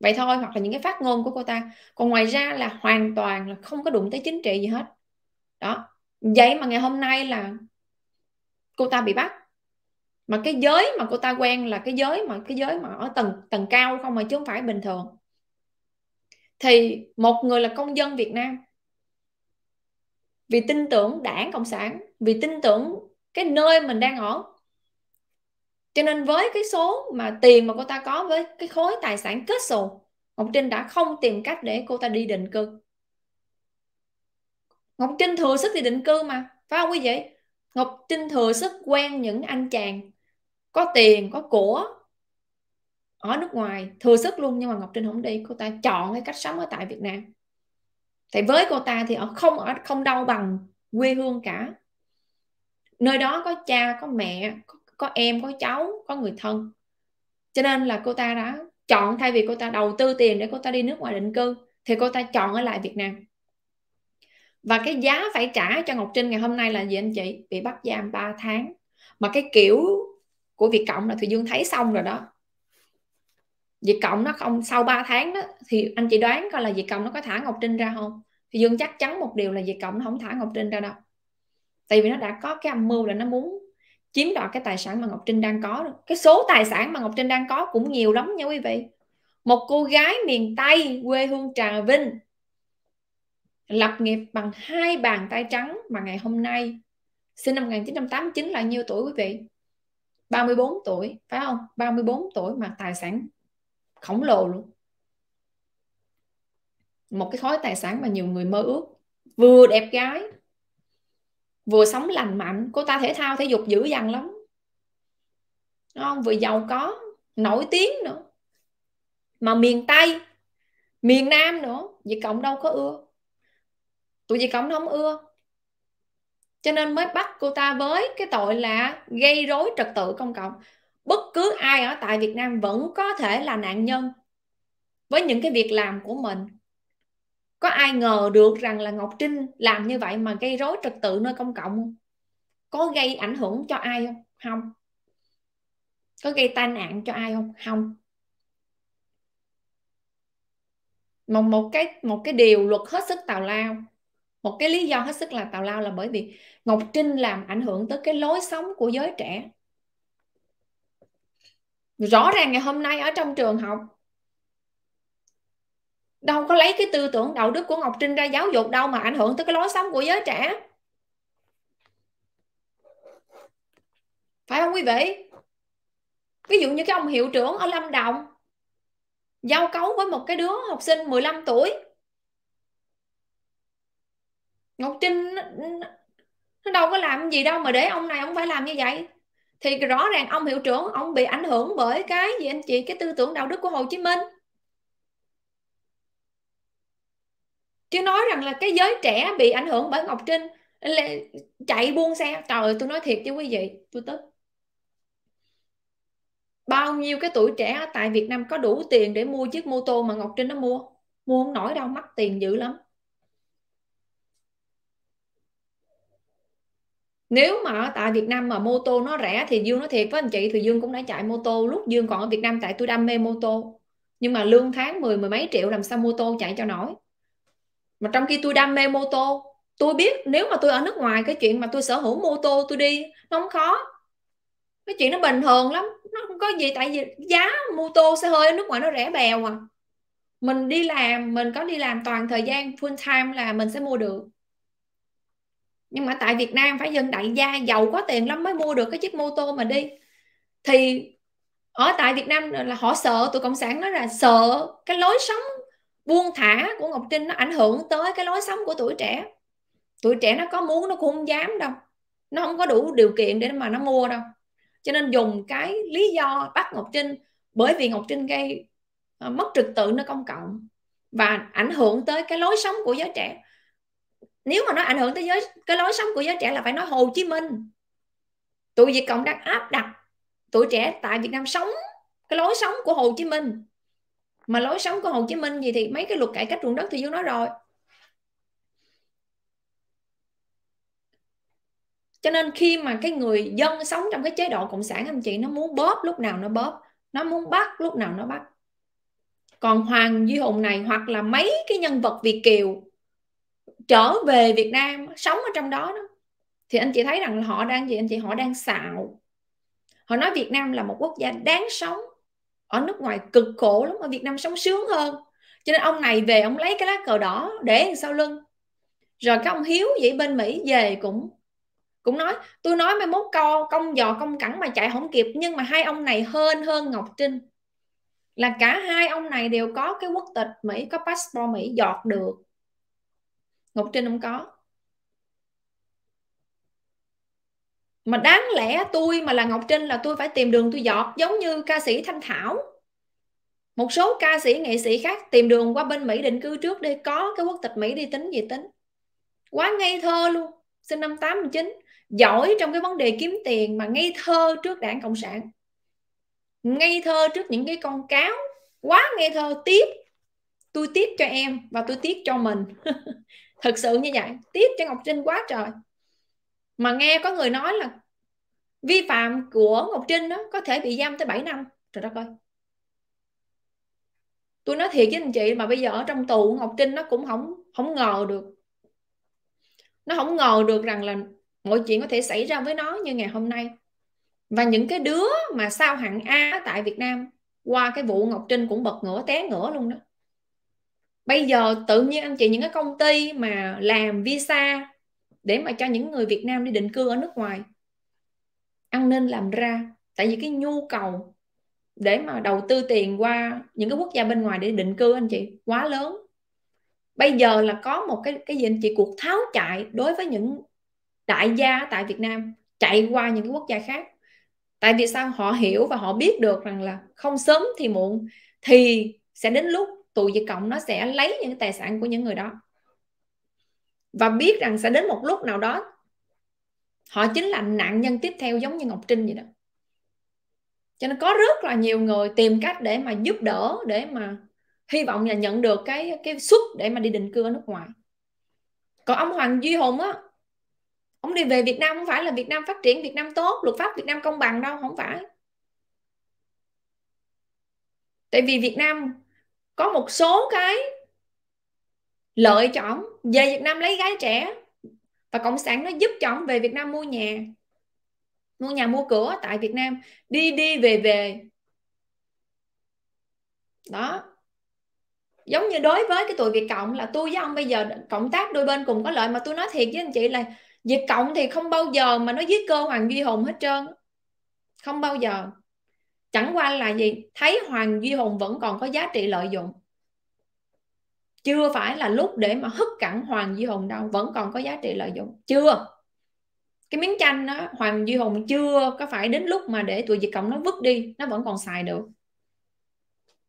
vậy thôi hoặc là những cái phát ngôn của cô ta còn ngoài ra là hoàn toàn là không có đụng tới chính trị gì hết đó vậy mà ngày hôm nay là cô ta bị bắt mà cái giới mà cô ta quen là cái giới mà cái giới mà ở tầng tầng cao không mà chứ không phải bình thường thì một người là công dân Việt Nam vì tin tưởng đảng cộng sản vì tin tưởng cái nơi mình đang ở cho nên với cái số mà tiền mà cô ta có với cái khối tài sản kết sổ Ngọc Trinh đã không tìm cách để cô ta đi định cư Ngọc Trinh thừa sức đi định cư mà phải không quý vị Ngọc Trinh thừa sức quen những anh chàng có tiền có của ở nước ngoài thừa sức luôn nhưng mà Ngọc Trinh không đi cô ta chọn cái cách sống ở tại Việt Nam thì với cô ta thì ở không ở không đâu bằng quê hương cả nơi đó có cha có mẹ có có em có cháu có người thân cho nên là cô ta đã chọn thay vì cô ta đầu tư tiền để cô ta đi nước ngoài định cư thì cô ta chọn ở lại Việt Nam và cái giá phải trả cho Ngọc Trinh ngày hôm nay là gì anh chị bị bắt giam 3 tháng mà cái kiểu của Việt Cộng là Thùy Dương thấy xong rồi đó Việt Cộng nó không sau 3 tháng đó thì anh chị đoán coi là Việt Cộng nó có thả Ngọc Trinh ra không thì Dương chắc chắn một điều là Việt Cộng nó không thả Ngọc Trinh ra đâu tại vì nó đã có cái âm mưu là nó muốn chiếm đoạt cái tài sản mà Ngọc Trinh đang có cái số tài sản mà Ngọc Trinh đang có cũng nhiều lắm nha quý vị một cô gái miền Tây quê hương Trà Vinh lập nghiệp bằng hai bàn tay trắng mà ngày hôm nay sinh năm 1989 là nhiêu tuổi quý vị 34 tuổi phải không 34 tuổi mà tài sản khổng lồ luôn một cái khối tài sản mà nhiều người mơ ước vừa đẹp gái vừa sống lành mạnh cô ta thể thao thể dục dữ dằn lắm Đúng không vừa giàu có nổi tiếng nữa mà miền tây miền nam nữa vì cộng đâu có ưa tụi dì cộng không ưa cho nên mới bắt cô ta với cái tội là gây rối trật tự công cộng bất cứ ai ở tại việt nam vẫn có thể là nạn nhân với những cái việc làm của mình có ai ngờ được rằng là Ngọc Trinh làm như vậy mà gây rối trật tự nơi công cộng không? có gây ảnh hưởng cho ai không không có gây tai nạn cho ai không không một một cái một cái điều luật hết sức tào lao một cái lý do hết sức là tào lao là bởi vì Ngọc Trinh làm ảnh hưởng tới cái lối sống của giới trẻ rõ ràng ngày hôm nay ở trong trường học đâu có lấy cái tư tưởng đạo đức của Ngọc Trinh ra giáo dục đâu mà ảnh hưởng tới cái lối sống của giới trẻ phải không quý vị ví dụ như cái ông hiệu trưởng ở Lâm Đồng giao cấu với một cái đứa học sinh 15 tuổi Ngọc Trinh nó đâu có làm gì đâu mà để ông này ông phải làm như vậy thì rõ ràng ông hiệu trưởng ông bị ảnh hưởng bởi cái gì anh chị cái tư tưởng đạo đức của Hồ Chí Minh chứ nói rằng là cái giới trẻ bị ảnh hưởng bởi Ngọc Trinh là chạy buông xe trời tôi nói thiệt chứ quý vị tôi tức bao nhiêu cái tuổi trẻ tại Việt Nam có đủ tiền để mua chiếc mô tô mà Ngọc Trinh nó mua mua không nổi đâu mắc tiền dữ lắm nếu mà ở tại Việt Nam mà mô tô nó rẻ thì Dương nói thiệt với anh chị thì Dương cũng đã chạy mô tô lúc Dương còn ở Việt Nam tại tôi đam mê mô tô nhưng mà lương tháng mười mười mấy triệu làm sao mô tô chạy cho nổi mà trong khi tôi đam mê mô tô tôi biết nếu mà tôi ở nước ngoài cái chuyện mà tôi sở hữu mô tô tôi đi nó không khó cái chuyện nó bình thường lắm nó không có gì tại vì giá mô tô xe hơi ở nước ngoài nó rẻ bèo à mình đi làm mình có đi làm toàn thời gian full time là mình sẽ mua được nhưng mà tại Việt Nam phải dân đại gia giàu có tiền lắm mới mua được cái chiếc mô tô mà đi thì ở tại Việt Nam là họ sợ tụi cộng sản nói là sợ cái lối sống buông thả của ngọc trinh nó ảnh hưởng tới cái lối sống của tuổi trẻ tuổi trẻ nó có muốn nó cũng không dám đâu nó không có đủ điều kiện để mà nó mua đâu cho nên dùng cái lý do bắt ngọc trinh bởi vì ngọc trinh gây ờ, mất trật tự nó công cộng và ảnh hưởng tới cái lối sống của giới trẻ nếu mà nó ảnh hưởng tới giới cái lối sống của giới trẻ là phải nói Hồ Chí Minh tụi Việt Cộng đang áp đặt tuổi trẻ tại Việt Nam sống cái lối sống của Hồ Chí Minh mà lối sống của Hồ Chí Minh gì thì mấy cái luật cải cách ruộng đất thì vô nói rồi cho nên khi mà cái người dân sống trong cái chế độ cộng sản anh chị nó muốn bóp lúc nào nó bóp nó muốn bắt lúc nào nó bắt còn hoàng duy hùng này hoặc là mấy cái nhân vật việt kiều trở về việt nam sống ở trong đó đó thì anh chị thấy rằng họ đang gì anh chị họ đang xạo họ nói việt nam là một quốc gia đáng sống ở nước ngoài cực khổ lắm ở Việt Nam sống sướng hơn cho nên ông này về ông lấy cái lá cờ đỏ để sau lưng rồi các ông Hiếu vậy bên Mỹ về cũng cũng nói tôi nói mấy mốt co công dò công cẳng mà chạy không kịp nhưng mà hai ông này hơn hơn Ngọc Trinh là cả hai ông này đều có cái quốc tịch Mỹ có passport Mỹ giọt được Ngọc Trinh không có mà đáng lẽ tôi mà là Ngọc Trinh là tôi phải tìm đường tôi dọt giống như ca sĩ Thanh Thảo một số ca sĩ nghệ sĩ khác tìm đường qua bên Mỹ định cư trước đi có cái quốc tịch Mỹ đi tính gì tính quá ngây thơ luôn sinh năm 89 giỏi trong cái vấn đề kiếm tiền mà ngây thơ trước đảng cộng sản ngây thơ trước những cái con cáo quá ngây thơ tiếp tôi tiếp cho em và tôi tiếp cho mình thật sự như vậy tiếp cho ngọc trinh quá trời mà nghe có người nói là vi phạm của Ngọc Trinh đó có thể bị giam tới 7 năm trời đất ơi tôi nói thiệt với anh chị mà bây giờ ở trong tù Ngọc Trinh nó cũng không không ngờ được nó không ngờ được rằng là mọi chuyện có thể xảy ra với nó như ngày hôm nay và những cái đứa mà sao hạng A tại Việt Nam qua cái vụ Ngọc Trinh cũng bật ngửa té ngửa luôn đó bây giờ tự nhiên anh chị những cái công ty mà làm visa để mà cho những người Việt Nam đi định cư ở nước ngoài ăn nên làm ra tại vì cái nhu cầu để mà đầu tư tiền qua những cái quốc gia bên ngoài để định cư anh chị quá lớn bây giờ là có một cái cái gì anh chị cuộc tháo chạy đối với những đại gia tại Việt Nam chạy qua những cái quốc gia khác tại vì sao họ hiểu và họ biết được rằng là không sớm thì muộn thì sẽ đến lúc tù diệt cộng nó sẽ lấy những tài sản của những người đó và biết rằng sẽ đến một lúc nào đó họ chính là nạn nhân tiếp theo giống như Ngọc Trinh vậy đó cho nên có rất là nhiều người tìm cách để mà giúp đỡ để mà hy vọng là nhận được cái cái suất để mà đi định cư ở nước ngoài còn ông Hoàng Duy Hùng á ông đi về Việt Nam không phải là Việt Nam phát triển Việt Nam tốt luật pháp Việt Nam công bằng đâu không phải tại vì Việt Nam có một số cái lợi cho ổng về Việt Nam lấy gái trẻ và cộng sản nó giúp cho ổng về Việt Nam mua nhà mua nhà mua cửa tại Việt Nam đi đi về về đó giống như đối với cái tụi Việt Cộng là tôi với ông bây giờ cộng tác đôi bên cùng có lợi mà tôi nói thiệt với anh chị là Việt Cộng thì không bao giờ mà nó giết cơ Hoàng Duy Hùng hết trơn không bao giờ chẳng qua là gì thấy Hoàng Duy Hùng vẫn còn có giá trị lợi dụng chưa phải là lúc để mà hất cẳng hoàng duy hùng đâu vẫn còn có giá trị lợi dụng chưa cái miếng chanh đó hoàng duy hùng chưa có phải đến lúc mà để tụi diệt cộng nó vứt đi nó vẫn còn xài được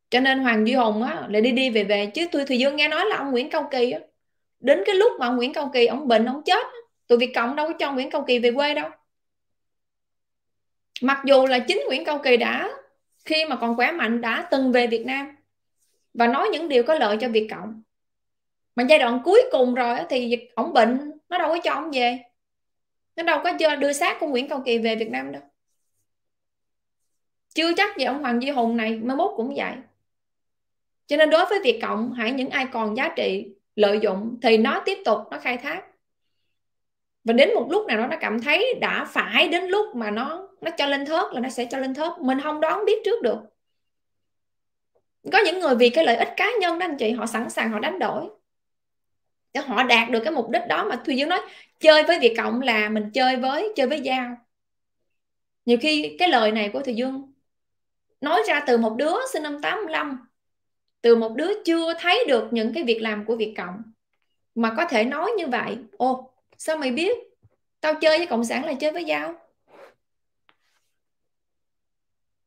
cho nên hoàng duy hùng á lại đi đi về về chứ tôi thì dương nghe nói là ông nguyễn cao kỳ á đến cái lúc mà ông nguyễn cao kỳ ông bệnh ông chết tụi việt cộng đâu có cho nguyễn cao kỳ về quê đâu mặc dù là chính nguyễn cao kỳ đã khi mà còn khỏe mạnh đã từng về việt nam và nói những điều có lợi cho việt cộng mà giai đoạn cuối cùng rồi thì ổng bệnh nó đâu có cho ổng về nó đâu có cho đưa xác của Nguyễn Cao Kỳ về Việt Nam đâu chưa chắc gì ông Hoàng Duy Hùng này mai mốt cũng vậy cho nên đối với Việt Cộng hãy những ai còn giá trị lợi dụng thì nó tiếp tục nó khai thác và đến một lúc nào đó nó cảm thấy đã phải đến lúc mà nó nó cho lên thớt là nó sẽ cho lên thớt mình không đoán biết trước được có những người vì cái lợi ích cá nhân đó anh chị họ sẵn sàng họ đánh đổi để họ đạt được cái mục đích đó mà thùy dương nói chơi với việt cộng là mình chơi với chơi với dao nhiều khi cái lời này của thùy dương nói ra từ một đứa sinh năm 85 từ một đứa chưa thấy được những cái việc làm của việt cộng mà có thể nói như vậy ô sao mày biết tao chơi với cộng sản là chơi với dao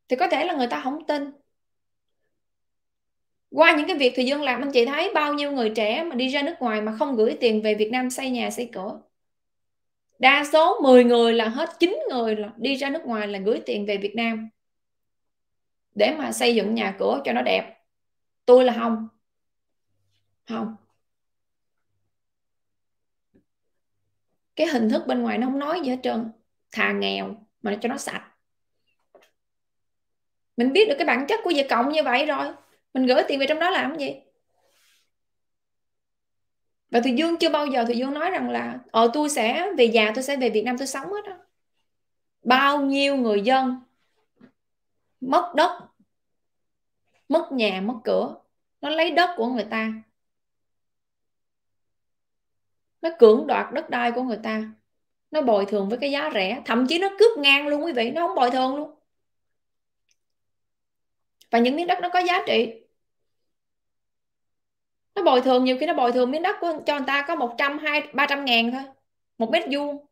thì có thể là người ta không tin qua những cái việc thì dương làm anh chị thấy bao nhiêu người trẻ mà đi ra nước ngoài mà không gửi tiền về Việt Nam xây nhà xây cửa đa số 10 người là hết 9 người là đi ra nước ngoài là gửi tiền về Việt Nam để mà xây dựng nhà cửa cho nó đẹp tôi là không không cái hình thức bên ngoài nó không nói gì hết trơn thà nghèo mà cho nó sạch mình biết được cái bản chất của vợ cộng như vậy rồi mình gửi tiền về trong đó làm gì và thùy dương chưa bao giờ thùy dương nói rằng là ờ tôi sẽ về già tôi sẽ về việt nam tôi sống hết đó bao nhiêu người dân mất đất mất nhà mất cửa nó lấy đất của người ta nó cưỡng đoạt đất đai của người ta nó bồi thường với cái giá rẻ thậm chí nó cướp ngang luôn quý vị nó không bồi thường luôn và những miếng đất nó có giá trị nó bồi thường nhiều khi nó bồi thường miếng đất của, cho người ta có 100, 200, 300 ngàn thôi một mét vuông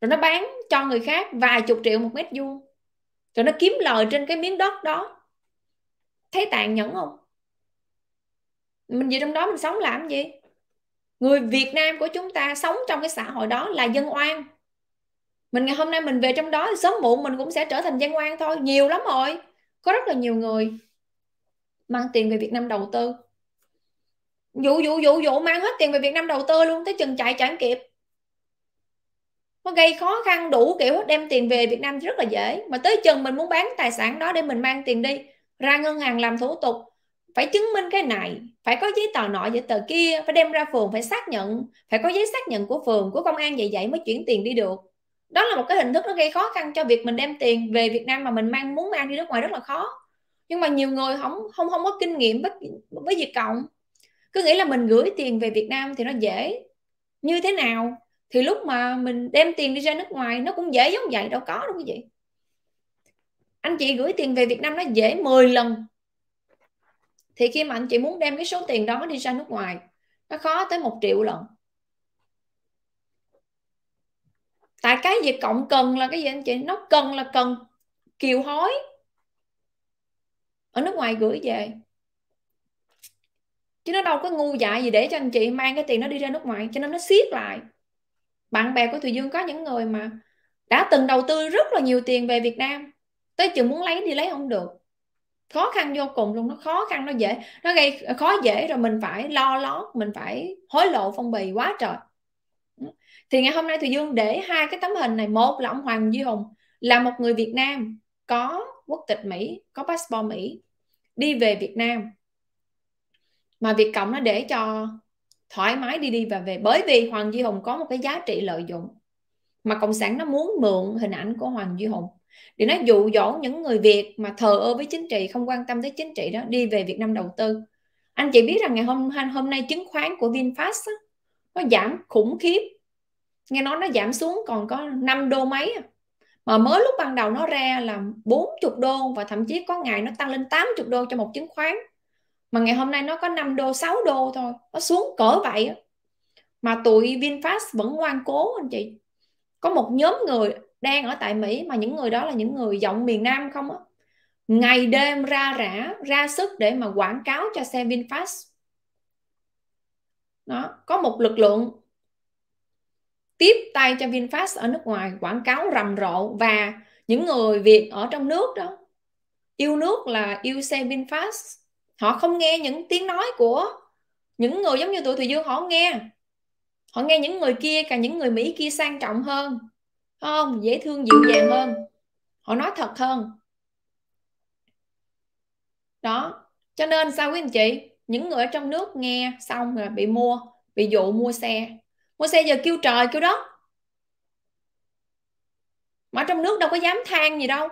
rồi nó bán cho người khác vài chục triệu một mét vuông rồi nó kiếm lời trên cái miếng đất đó thấy tàn nhẫn không mình gì trong đó mình sống làm gì người Việt Nam của chúng ta sống trong cái xã hội đó là dân oan mình ngày hôm nay mình về trong đó thì sớm muộn mình cũng sẽ trở thành dân oan thôi nhiều lắm rồi có rất là nhiều người mang tiền về Việt Nam đầu tư vụ vụ vụ vụ mang hết tiền về Việt Nam đầu tư luôn tới chừng chạy chẳng kịp nó gây khó khăn đủ kiểu đem tiền về Việt Nam rất là dễ mà tới chừng mình muốn bán tài sản đó để mình mang tiền đi ra ngân hàng làm thủ tục phải chứng minh cái này phải có giấy tờ nọ giấy tờ kia phải đem ra phường phải xác nhận phải có giấy xác nhận của phường của công an vậy vậy mới chuyển tiền đi được đó là một cái hình thức nó gây khó khăn cho việc mình đem tiền về Việt Nam mà mình mang muốn mang đi nước ngoài rất là khó nhưng mà nhiều người không không không có kinh nghiệm với với việc Cộng cứ nghĩ là mình gửi tiền về Việt Nam thì nó dễ như thế nào thì lúc mà mình đem tiền đi ra nước ngoài nó cũng dễ giống vậy đâu có đúng quý vị anh chị gửi tiền về Việt Nam nó dễ 10 lần thì khi mà anh chị muốn đem cái số tiền đó đi ra nước ngoài nó khó tới một triệu lần tại cái gì cộng cần là cái gì anh chị nó cần là cần kiều hối ở nước ngoài gửi về chứ nó đâu có ngu dại gì để cho anh chị mang cái tiền nó đi ra nước ngoài cho nên nó siết lại bạn bè của thùy dương có những người mà đã từng đầu tư rất là nhiều tiền về việt nam tới chừng muốn lấy đi lấy không được khó khăn vô cùng luôn nó khó khăn nó dễ nó gây khó dễ rồi mình phải lo lót mình phải hối lộ phong bì quá trời thì ngày hôm nay thùy dương để hai cái tấm hình này một là ông hoàng duy hùng là một người việt nam có quốc tịch mỹ có passport mỹ đi về việt nam mà việt cộng nó để cho thoải mái đi đi và về bởi vì hoàng duy hùng có một cái giá trị lợi dụng mà cộng sản nó muốn mượn hình ảnh của hoàng duy hùng để nó dụ dỗ những người việt mà thờ ơ với chính trị không quan tâm tới chính trị đó đi về việt nam đầu tư anh chị biết rằng ngày hôm hôm nay chứng khoán của vinfast á, nó giảm khủng khiếp nghe nói nó giảm xuống còn có 5 đô mấy à. mà mới lúc ban đầu nó ra là 40 đô và thậm chí có ngày nó tăng lên 80 đô cho một chứng khoán mà ngày hôm nay nó có 5 đô 6 đô thôi nó xuống cỡ vậy mà tụi VinFast vẫn ngoan cố anh chị có một nhóm người đang ở tại Mỹ mà những người đó là những người giọng miền Nam không á ngày đêm ra rã ra sức để mà quảng cáo cho xe VinFast đó có một lực lượng tiếp tay cho VinFast ở nước ngoài quảng cáo rầm rộ và những người Việt ở trong nước đó yêu nước là yêu xe VinFast họ không nghe những tiếng nói của những người giống như tụi Thùy Dương họ không nghe họ nghe những người kia cả những người Mỹ kia sang trọng hơn không dễ thương dịu dàng hơn họ nói thật hơn đó cho nên sao quý anh chị những người ở trong nước nghe xong là bị mua bị dụ mua xe mua xe giờ kêu trời kêu đất mà trong nước đâu có dám than gì đâu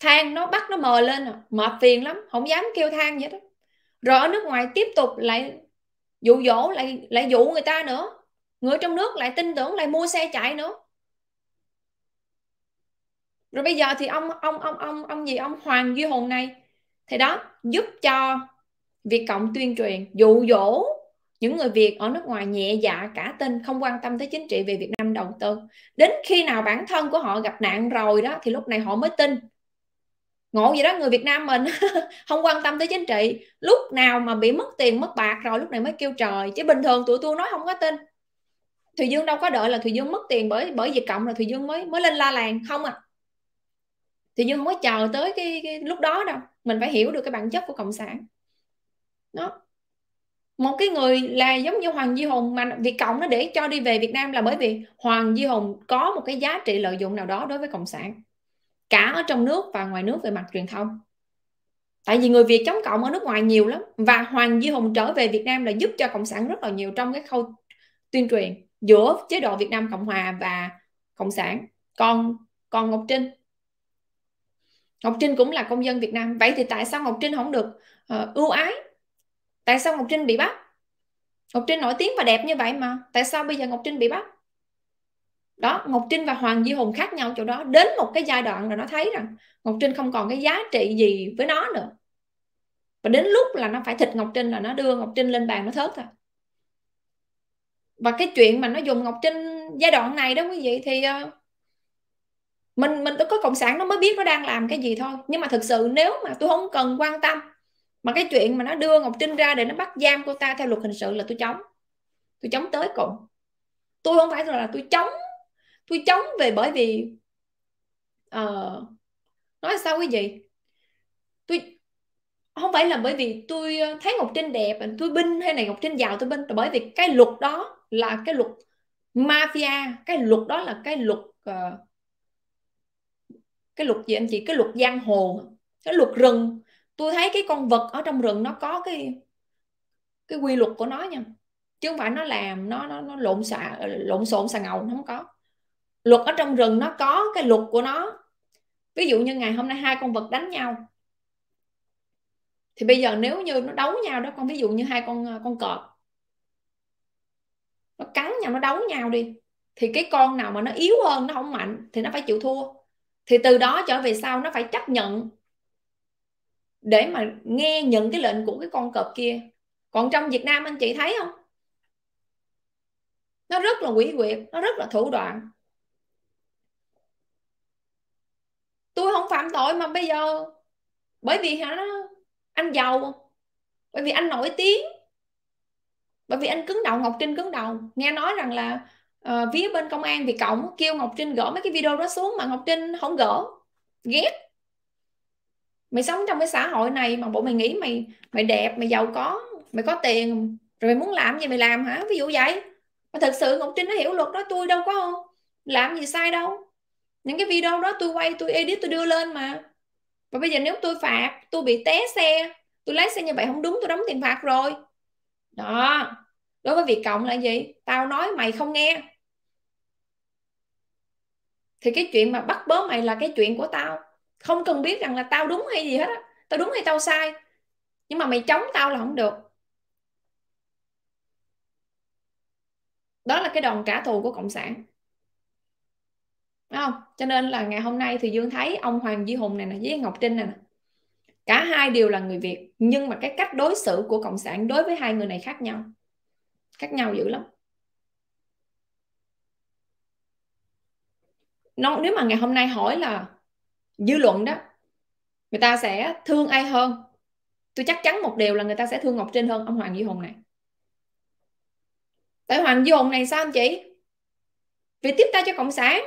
than nó bắt nó mờ lên à. mệt phiền lắm không dám kêu than vậy đó rồi ở nước ngoài tiếp tục lại dụ dỗ lại lại dụ người ta nữa người trong nước lại tin tưởng lại mua xe chạy nữa rồi bây giờ thì ông ông ông ông ông gì ông Hoàng Duy Hùng này thì đó giúp cho việc Cộng tuyên truyền dụ dỗ những người Việt ở nước ngoài nhẹ dạ cả tin không quan tâm tới chính trị về Việt Nam đầu tư đến khi nào bản thân của họ gặp nạn rồi đó thì lúc này họ mới tin ngộ vậy đó người Việt Nam mình không quan tâm tới chính trị lúc nào mà bị mất tiền mất bạc rồi lúc này mới kêu trời chứ bình thường tụi tôi nói không có tin Thùy Dương đâu có đợi là Thùy Dương mất tiền bởi bởi dịch cộng là Thùy Dương mới mới lên la làng không à Thùy Dương không có chờ tới cái, cái lúc đó đâu mình phải hiểu được cái bản chất của cộng sản đó một cái người là giống như Hoàng Duy Hùng mà Việt Cộng nó để cho đi về Việt Nam là bởi vì Hoàng Duy Hùng có một cái giá trị lợi dụng nào đó đối với Cộng sản cả ở trong nước và ngoài nước về mặt truyền thông tại vì người Việt chống cộng ở nước ngoài nhiều lắm và Hoàng Duy Hùng trở về Việt Nam là giúp cho cộng sản rất là nhiều trong cái khâu tuyên truyền giữa chế độ Việt Nam Cộng Hòa và cộng sản còn còn Ngọc Trinh Ngọc Trinh cũng là công dân Việt Nam vậy thì tại sao Ngọc Trinh không được uh, ưu ái tại sao ngọc trinh bị bắt ngọc trinh nổi tiếng và đẹp như vậy mà tại sao bây giờ ngọc trinh bị bắt đó ngọc trinh và hoàng duy hùng khác nhau chỗ đó đến một cái giai đoạn là nó thấy rằng ngọc trinh không còn cái giá trị gì với nó nữa và đến lúc là nó phải thịt ngọc trinh là nó đưa ngọc trinh lên bàn nó thớt thôi à. và cái chuyện mà nó dùng ngọc trinh giai đoạn này đó quý vị thì ờ, mình mình tôi có cộng sản nó mới biết nó đang làm cái gì thôi nhưng mà thực sự nếu mà tôi không cần quan tâm mà cái chuyện mà nó đưa ngọc trinh ra để nó bắt giam cô ta theo luật hình sự là tôi chống tôi chống tới cùng tôi không phải là tôi chống tôi chống về bởi vì uh, nói sao quý vị tôi không phải là bởi vì tôi ờ, thấy ngọc trinh đẹp tôi binh hay này ngọc trinh giàu tôi binh bởi vì cái luật đó là cái luật mafia cái luật đó là cái luật uh, cái luật gì anh chị cái luật giang hồ cái luật rừng tôi thấy cái con vật ở trong rừng nó có cái cái quy luật của nó nha chứ không phải nó làm nó nó nó lộn xạ lộn xộn xà ngầu nó không có luật ở trong rừng nó có cái luật của nó ví dụ như ngày hôm nay hai con vật đánh nhau thì bây giờ nếu như nó đấu nhau đó con ví dụ như hai con ờ, con cọp nó cắn nhau nó đấu nhau đi thì cái con nào mà nó yếu hơn nó không mạnh thì nó phải chịu thua thì từ đó trở về sau nó phải chấp nhận để mà nghe nhận cái lệnh của cái con cọp kia còn trong Việt Nam anh chị thấy không nó rất là quỷ quyệt nó rất là thủ đoạn tôi không phạm tội mà bây giờ bởi vì hả anh giàu bởi vì anh nổi tiếng bởi vì anh cứng đầu Ngọc Trinh cứng đầu nghe nói rằng là uh, phía bên công an Việt Cộng kêu Ngọc Trinh gỡ mấy cái video đó xuống mà Ngọc Trinh không gỡ ghét mày sống trong cái xã hội này mà bộ mày nghĩ mày mày đẹp mày giàu có mày có tiền rồi mày muốn làm gì mày làm hả ví dụ vậy mà thật sự ngọc trinh nó hiểu luật đó tôi đâu có làm gì sai đâu những cái video đó tôi quay tôi edit tôi đưa lên mà và bây giờ nếu tôi phạt tôi bị té xe tôi lái xe như vậy không đúng tôi đóng tiền phạt rồi đó đối với việc cộng là gì tao nói mày không nghe thì cái chuyện mà bắt bớ mày là cái chuyện của tao không cần biết rằng là tao đúng hay gì hết á tao đúng hay tao sai nhưng mà mày chống tao là không được đó là cái đòn trả thù của cộng sản Đúng không cho nên là ngày hôm nay thì dương thấy ông hoàng duy hùng này nè với ngọc trinh này nè cả hai đều là người việt nhưng mà cái cách đối xử của cộng sản đối với hai người này khác nhau khác nhau dữ lắm nó nếu mà ngày hôm nay hỏi là dư luận đó người ta sẽ thương ai hơn tôi chắc chắn một điều là người ta sẽ thương ngọc trinh hơn ông hoàng duy hùng này tại hoàng duy hùng này sao anh chị vì tiếp tay cho cộng sản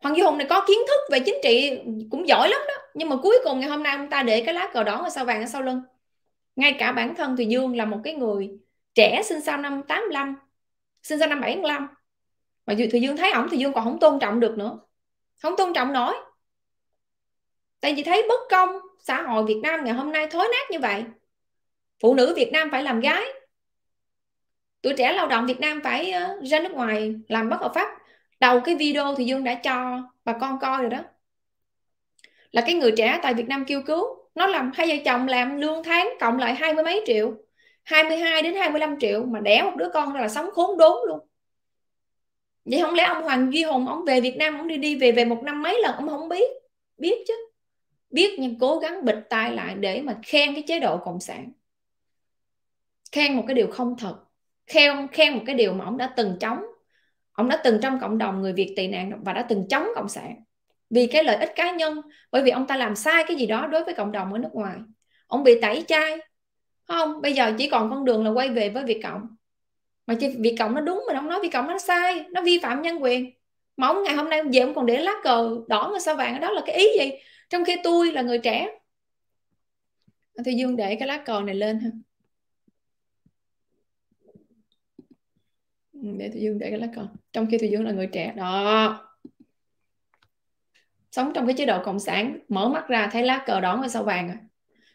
hoàng duy hùng này có kiến thức về chính trị cũng giỏi lắm đó nhưng mà cuối cùng ngày hôm nay ông ta để cái lá cờ đỏ ở sau vàng ở sau lưng ngay cả bản thân thì dương là một cái người trẻ sinh sau năm 85 sinh sau năm 75 mà thì Dương thấy ổng thì Dương còn không tôn trọng được nữa không tôn trọng nổi tại vì thấy bất công xã hội Việt Nam ngày hôm nay thối nát như vậy phụ nữ Việt Nam phải làm gái tuổi trẻ lao động Việt Nam phải ờ, ra nước ngoài làm bất hợp pháp đầu cái video thì Dương đã cho bà con coi rồi đó là cái người trẻ tại Việt Nam kêu cứu nó làm hai vợ chồng làm lương tháng cộng lại hai mươi mấy triệu 22 đến 25 triệu mà đẻ một đứa con ra là sống khốn đốn luôn vậy không lẽ ông Hoàng Duy Hùng ông về Việt Nam ông đi đi về về một năm mấy lần ông không biết biết chứ biết nhưng cố gắng bịt tai lại để mà khen cái chế độ cộng sản khen một cái điều không thật khen khen một cái điều mà ông đã từng chống ông đã từng trong cộng đồng người Việt tị nạn và đã từng chống cộng sản vì cái lợi ích cá nhân bởi vì ông ta làm sai cái gì đó đối với cộng đồng ở nước ngoài ông bị tẩy chay không bây giờ chỉ còn con đường là quay về với Việt cộng mà chứ việt cộng nó đúng mà không nói việt cộng nó sai nó vi phạm nhân quyền mà ông ngày hôm nay ông về ông còn để lá cờ đỏ ngôi sao vàng đó là cái ý gì trong khi tôi là người trẻ thì dương để cái lá cờ này lên ha ừ, để thùy dương để cái lá cờ trong khi thùy dương là người trẻ đó sống trong cái chế độ cộng sản mở mắt ra thấy lá cờ đỏ ngôi sao vàng à.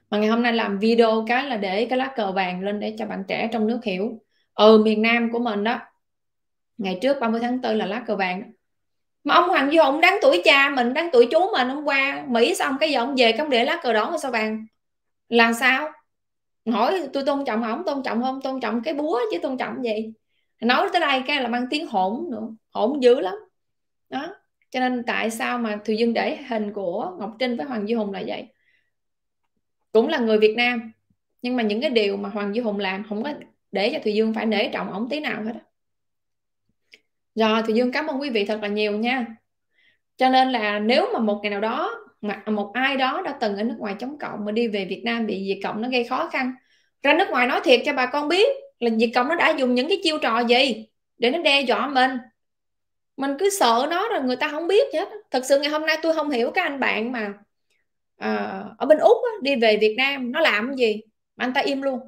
mà ngày hôm nay làm video cái là để cái lá cờ vàng lên để cho bạn trẻ trong nước hiểu ừ miền Nam của mình đó ngày trước 30 tháng 4 là lá cờ vàng đó. mà ông Hoàng Du Hùng đáng tuổi cha mình đáng tuổi chú mình ông qua Mỹ xong cái giờ ông về không để lá cờ đỏ và sao vàng là sao hỏi tôi tôn trọng ông tôn trọng không tôn trọng cái búa chứ tôn trọng gì nói tới đây cái là mang tiếng hỗn nữa hỗn dữ lắm đó cho nên tại sao mà thùy dương để hình của ngọc trinh với hoàng duy hùng là vậy cũng là người việt nam nhưng mà những cái điều mà hoàng duy hùng làm không có để cho Thùy Dương phải nể trọng ổng tí nào hết rồi Thùy Dương cảm ơn quý vị thật là nhiều nha cho nên là nếu mà một ngày nào đó mà một ai đó đã từng ở nước ngoài chống cộng mà đi về Việt Nam bị diệt cộng nó gây khó khăn ra nước ngoài nói thiệt cho bà con biết là diệt cộng nó đã dùng những cái chiêu trò gì để nó đe dọa mình mình cứ sợ nó rồi người ta không biết hết thật sự ngày hôm nay tôi không hiểu các anh bạn mà à, ở bên úc á, đi về việt nam nó làm cái gì mà anh ta im luôn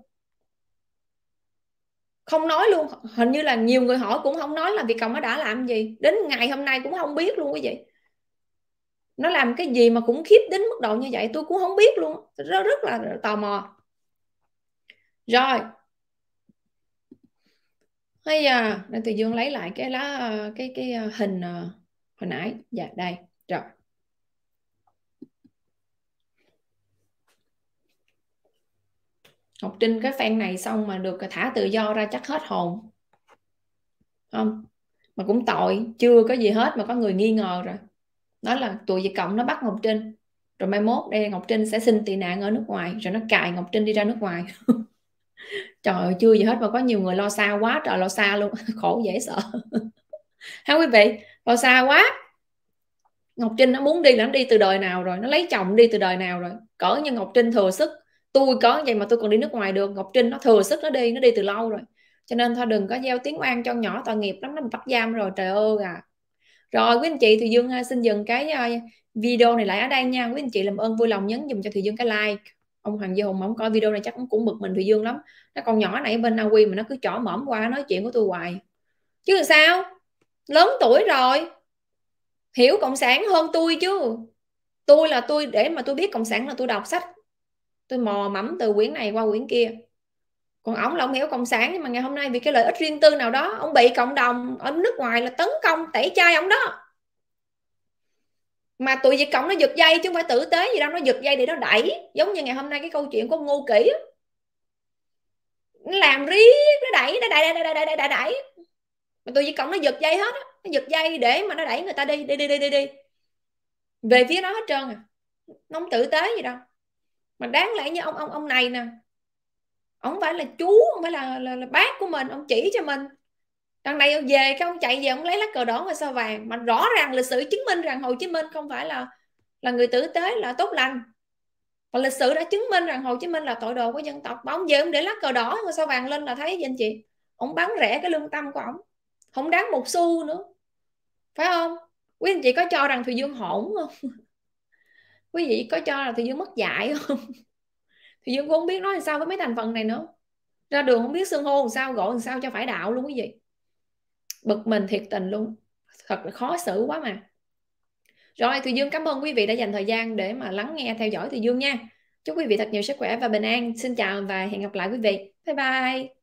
không nói luôn hình như là nhiều người hỏi cũng không nói là Việt Cộng nó đã làm gì đến ngày hôm nay cũng không biết luôn quý vị nó làm cái gì mà cũng khiếp đến mức độ như vậy tôi cũng không biết luôn rất, rất là tò mò rồi bây giờ để từ dương lấy lại cái lá ờ, cái cái ờ, hình ờ, hồi nãy dạ đây rồi Ngọc Trinh cái fan này xong mà được thả tự do ra chắc hết hồn không mà cũng tội chưa có gì hết mà có người nghi ngờ rồi đó là tụi diệt cộng nó bắt Ngọc Trinh rồi mai mốt đây Ngọc Trinh sẽ xin tị nạn ở nước ngoài rồi nó cài Ngọc Trinh đi ra nước ngoài trời ơi chưa gì hết mà có nhiều người lo xa quá trời lo xa luôn khổ dễ sợ ha quý vị lo xa quá Ngọc Trinh nó muốn đi là nó đi từ đời nào rồi nó lấy chồng đi từ đời nào rồi cỡ như Ngọc Trinh thừa sức tôi có vậy mà tôi còn đi nước ngoài được Ngọc Trinh nó thừa sức nó đi nó đi từ lâu rồi cho nên thôi đừng có gieo tiếng oan cho nhỏ tội nghiệp lắm nó bị bắt giam rồi trời ơi à rồi quý anh chị Thùy Dương xin dừng cái ờ, video này lại ở đây nha quý anh chị làm ơn vui lòng nhấn dùm cho Thùy Dương cái like ông Hoàng Duy Hùng mà ông coi video này chắc cũng cũng bực mình Thùy Dương lắm nó còn nhỏ này bên Na mà nó cứ chỏ mõm qua nói chuyện của tôi hoài chứ làm sao lớn tuổi rồi hiểu cộng sản hơn tôi chứ tôi là tôi để mà tôi biết cộng sản là tôi đọc sách tôi mò mẫm từ quyển này qua quyển kia còn ổng là ông hiểu cộng sản nhưng mà ngày hôm nay vì cái lợi ích riêng tư nào đó ông bị cộng đồng ở nước ngoài là tấn công tẩy chay ông đó mà tụi diệt cộng nó giật dây chứ không phải tử tế gì đâu nó giật dây để nó đẩy giống như ngày hôm nay cái câu chuyện của ngô kỹ nó làm riết nó đẩy nó đẩy đẩy đẩy đẩy đẩy, đẩy. mà tụi diệt cộng nó giật dây hết nó giật dây để mà nó đẩy người ta đi đi đi đi đi đi về phía nó hết trơn à nó không tử tế gì đâu mà đáng lẽ như ông ông ông này nè ông phải là chú ông phải là, là, là bác của mình ông chỉ cho mình đằng này ông về cái ông chạy về ông lấy lá cờ đỏ và sao vàng mà rõ ràng lịch sử chứng minh rằng hồ chí minh không phải là là người tử tế là tốt lành và lịch sử đã chứng minh rằng hồ chí minh là tội đồ của dân tộc mà ông về ông để lá cờ đỏ và sao vàng lên là thấy gì anh chị ông bán rẻ cái lương tâm của ông không đáng một xu nữa phải không quý anh chị có cho rằng thùy dương hỗn không quý vị có cho là thì dương mất dạy không thì dương cũng không biết nói sao với mấy thành phần này nữa ra đường không biết xưng hô làm sao gọi làm sao cho phải đạo luôn quý vị bực mình thiệt tình luôn thật là khó xử quá mà rồi thì dương cảm ơn quý vị đã dành thời gian để mà lắng nghe theo dõi thì dương nha chúc quý vị thật nhiều sức khỏe và bình an xin chào và hẹn gặp lại quý vị bye bye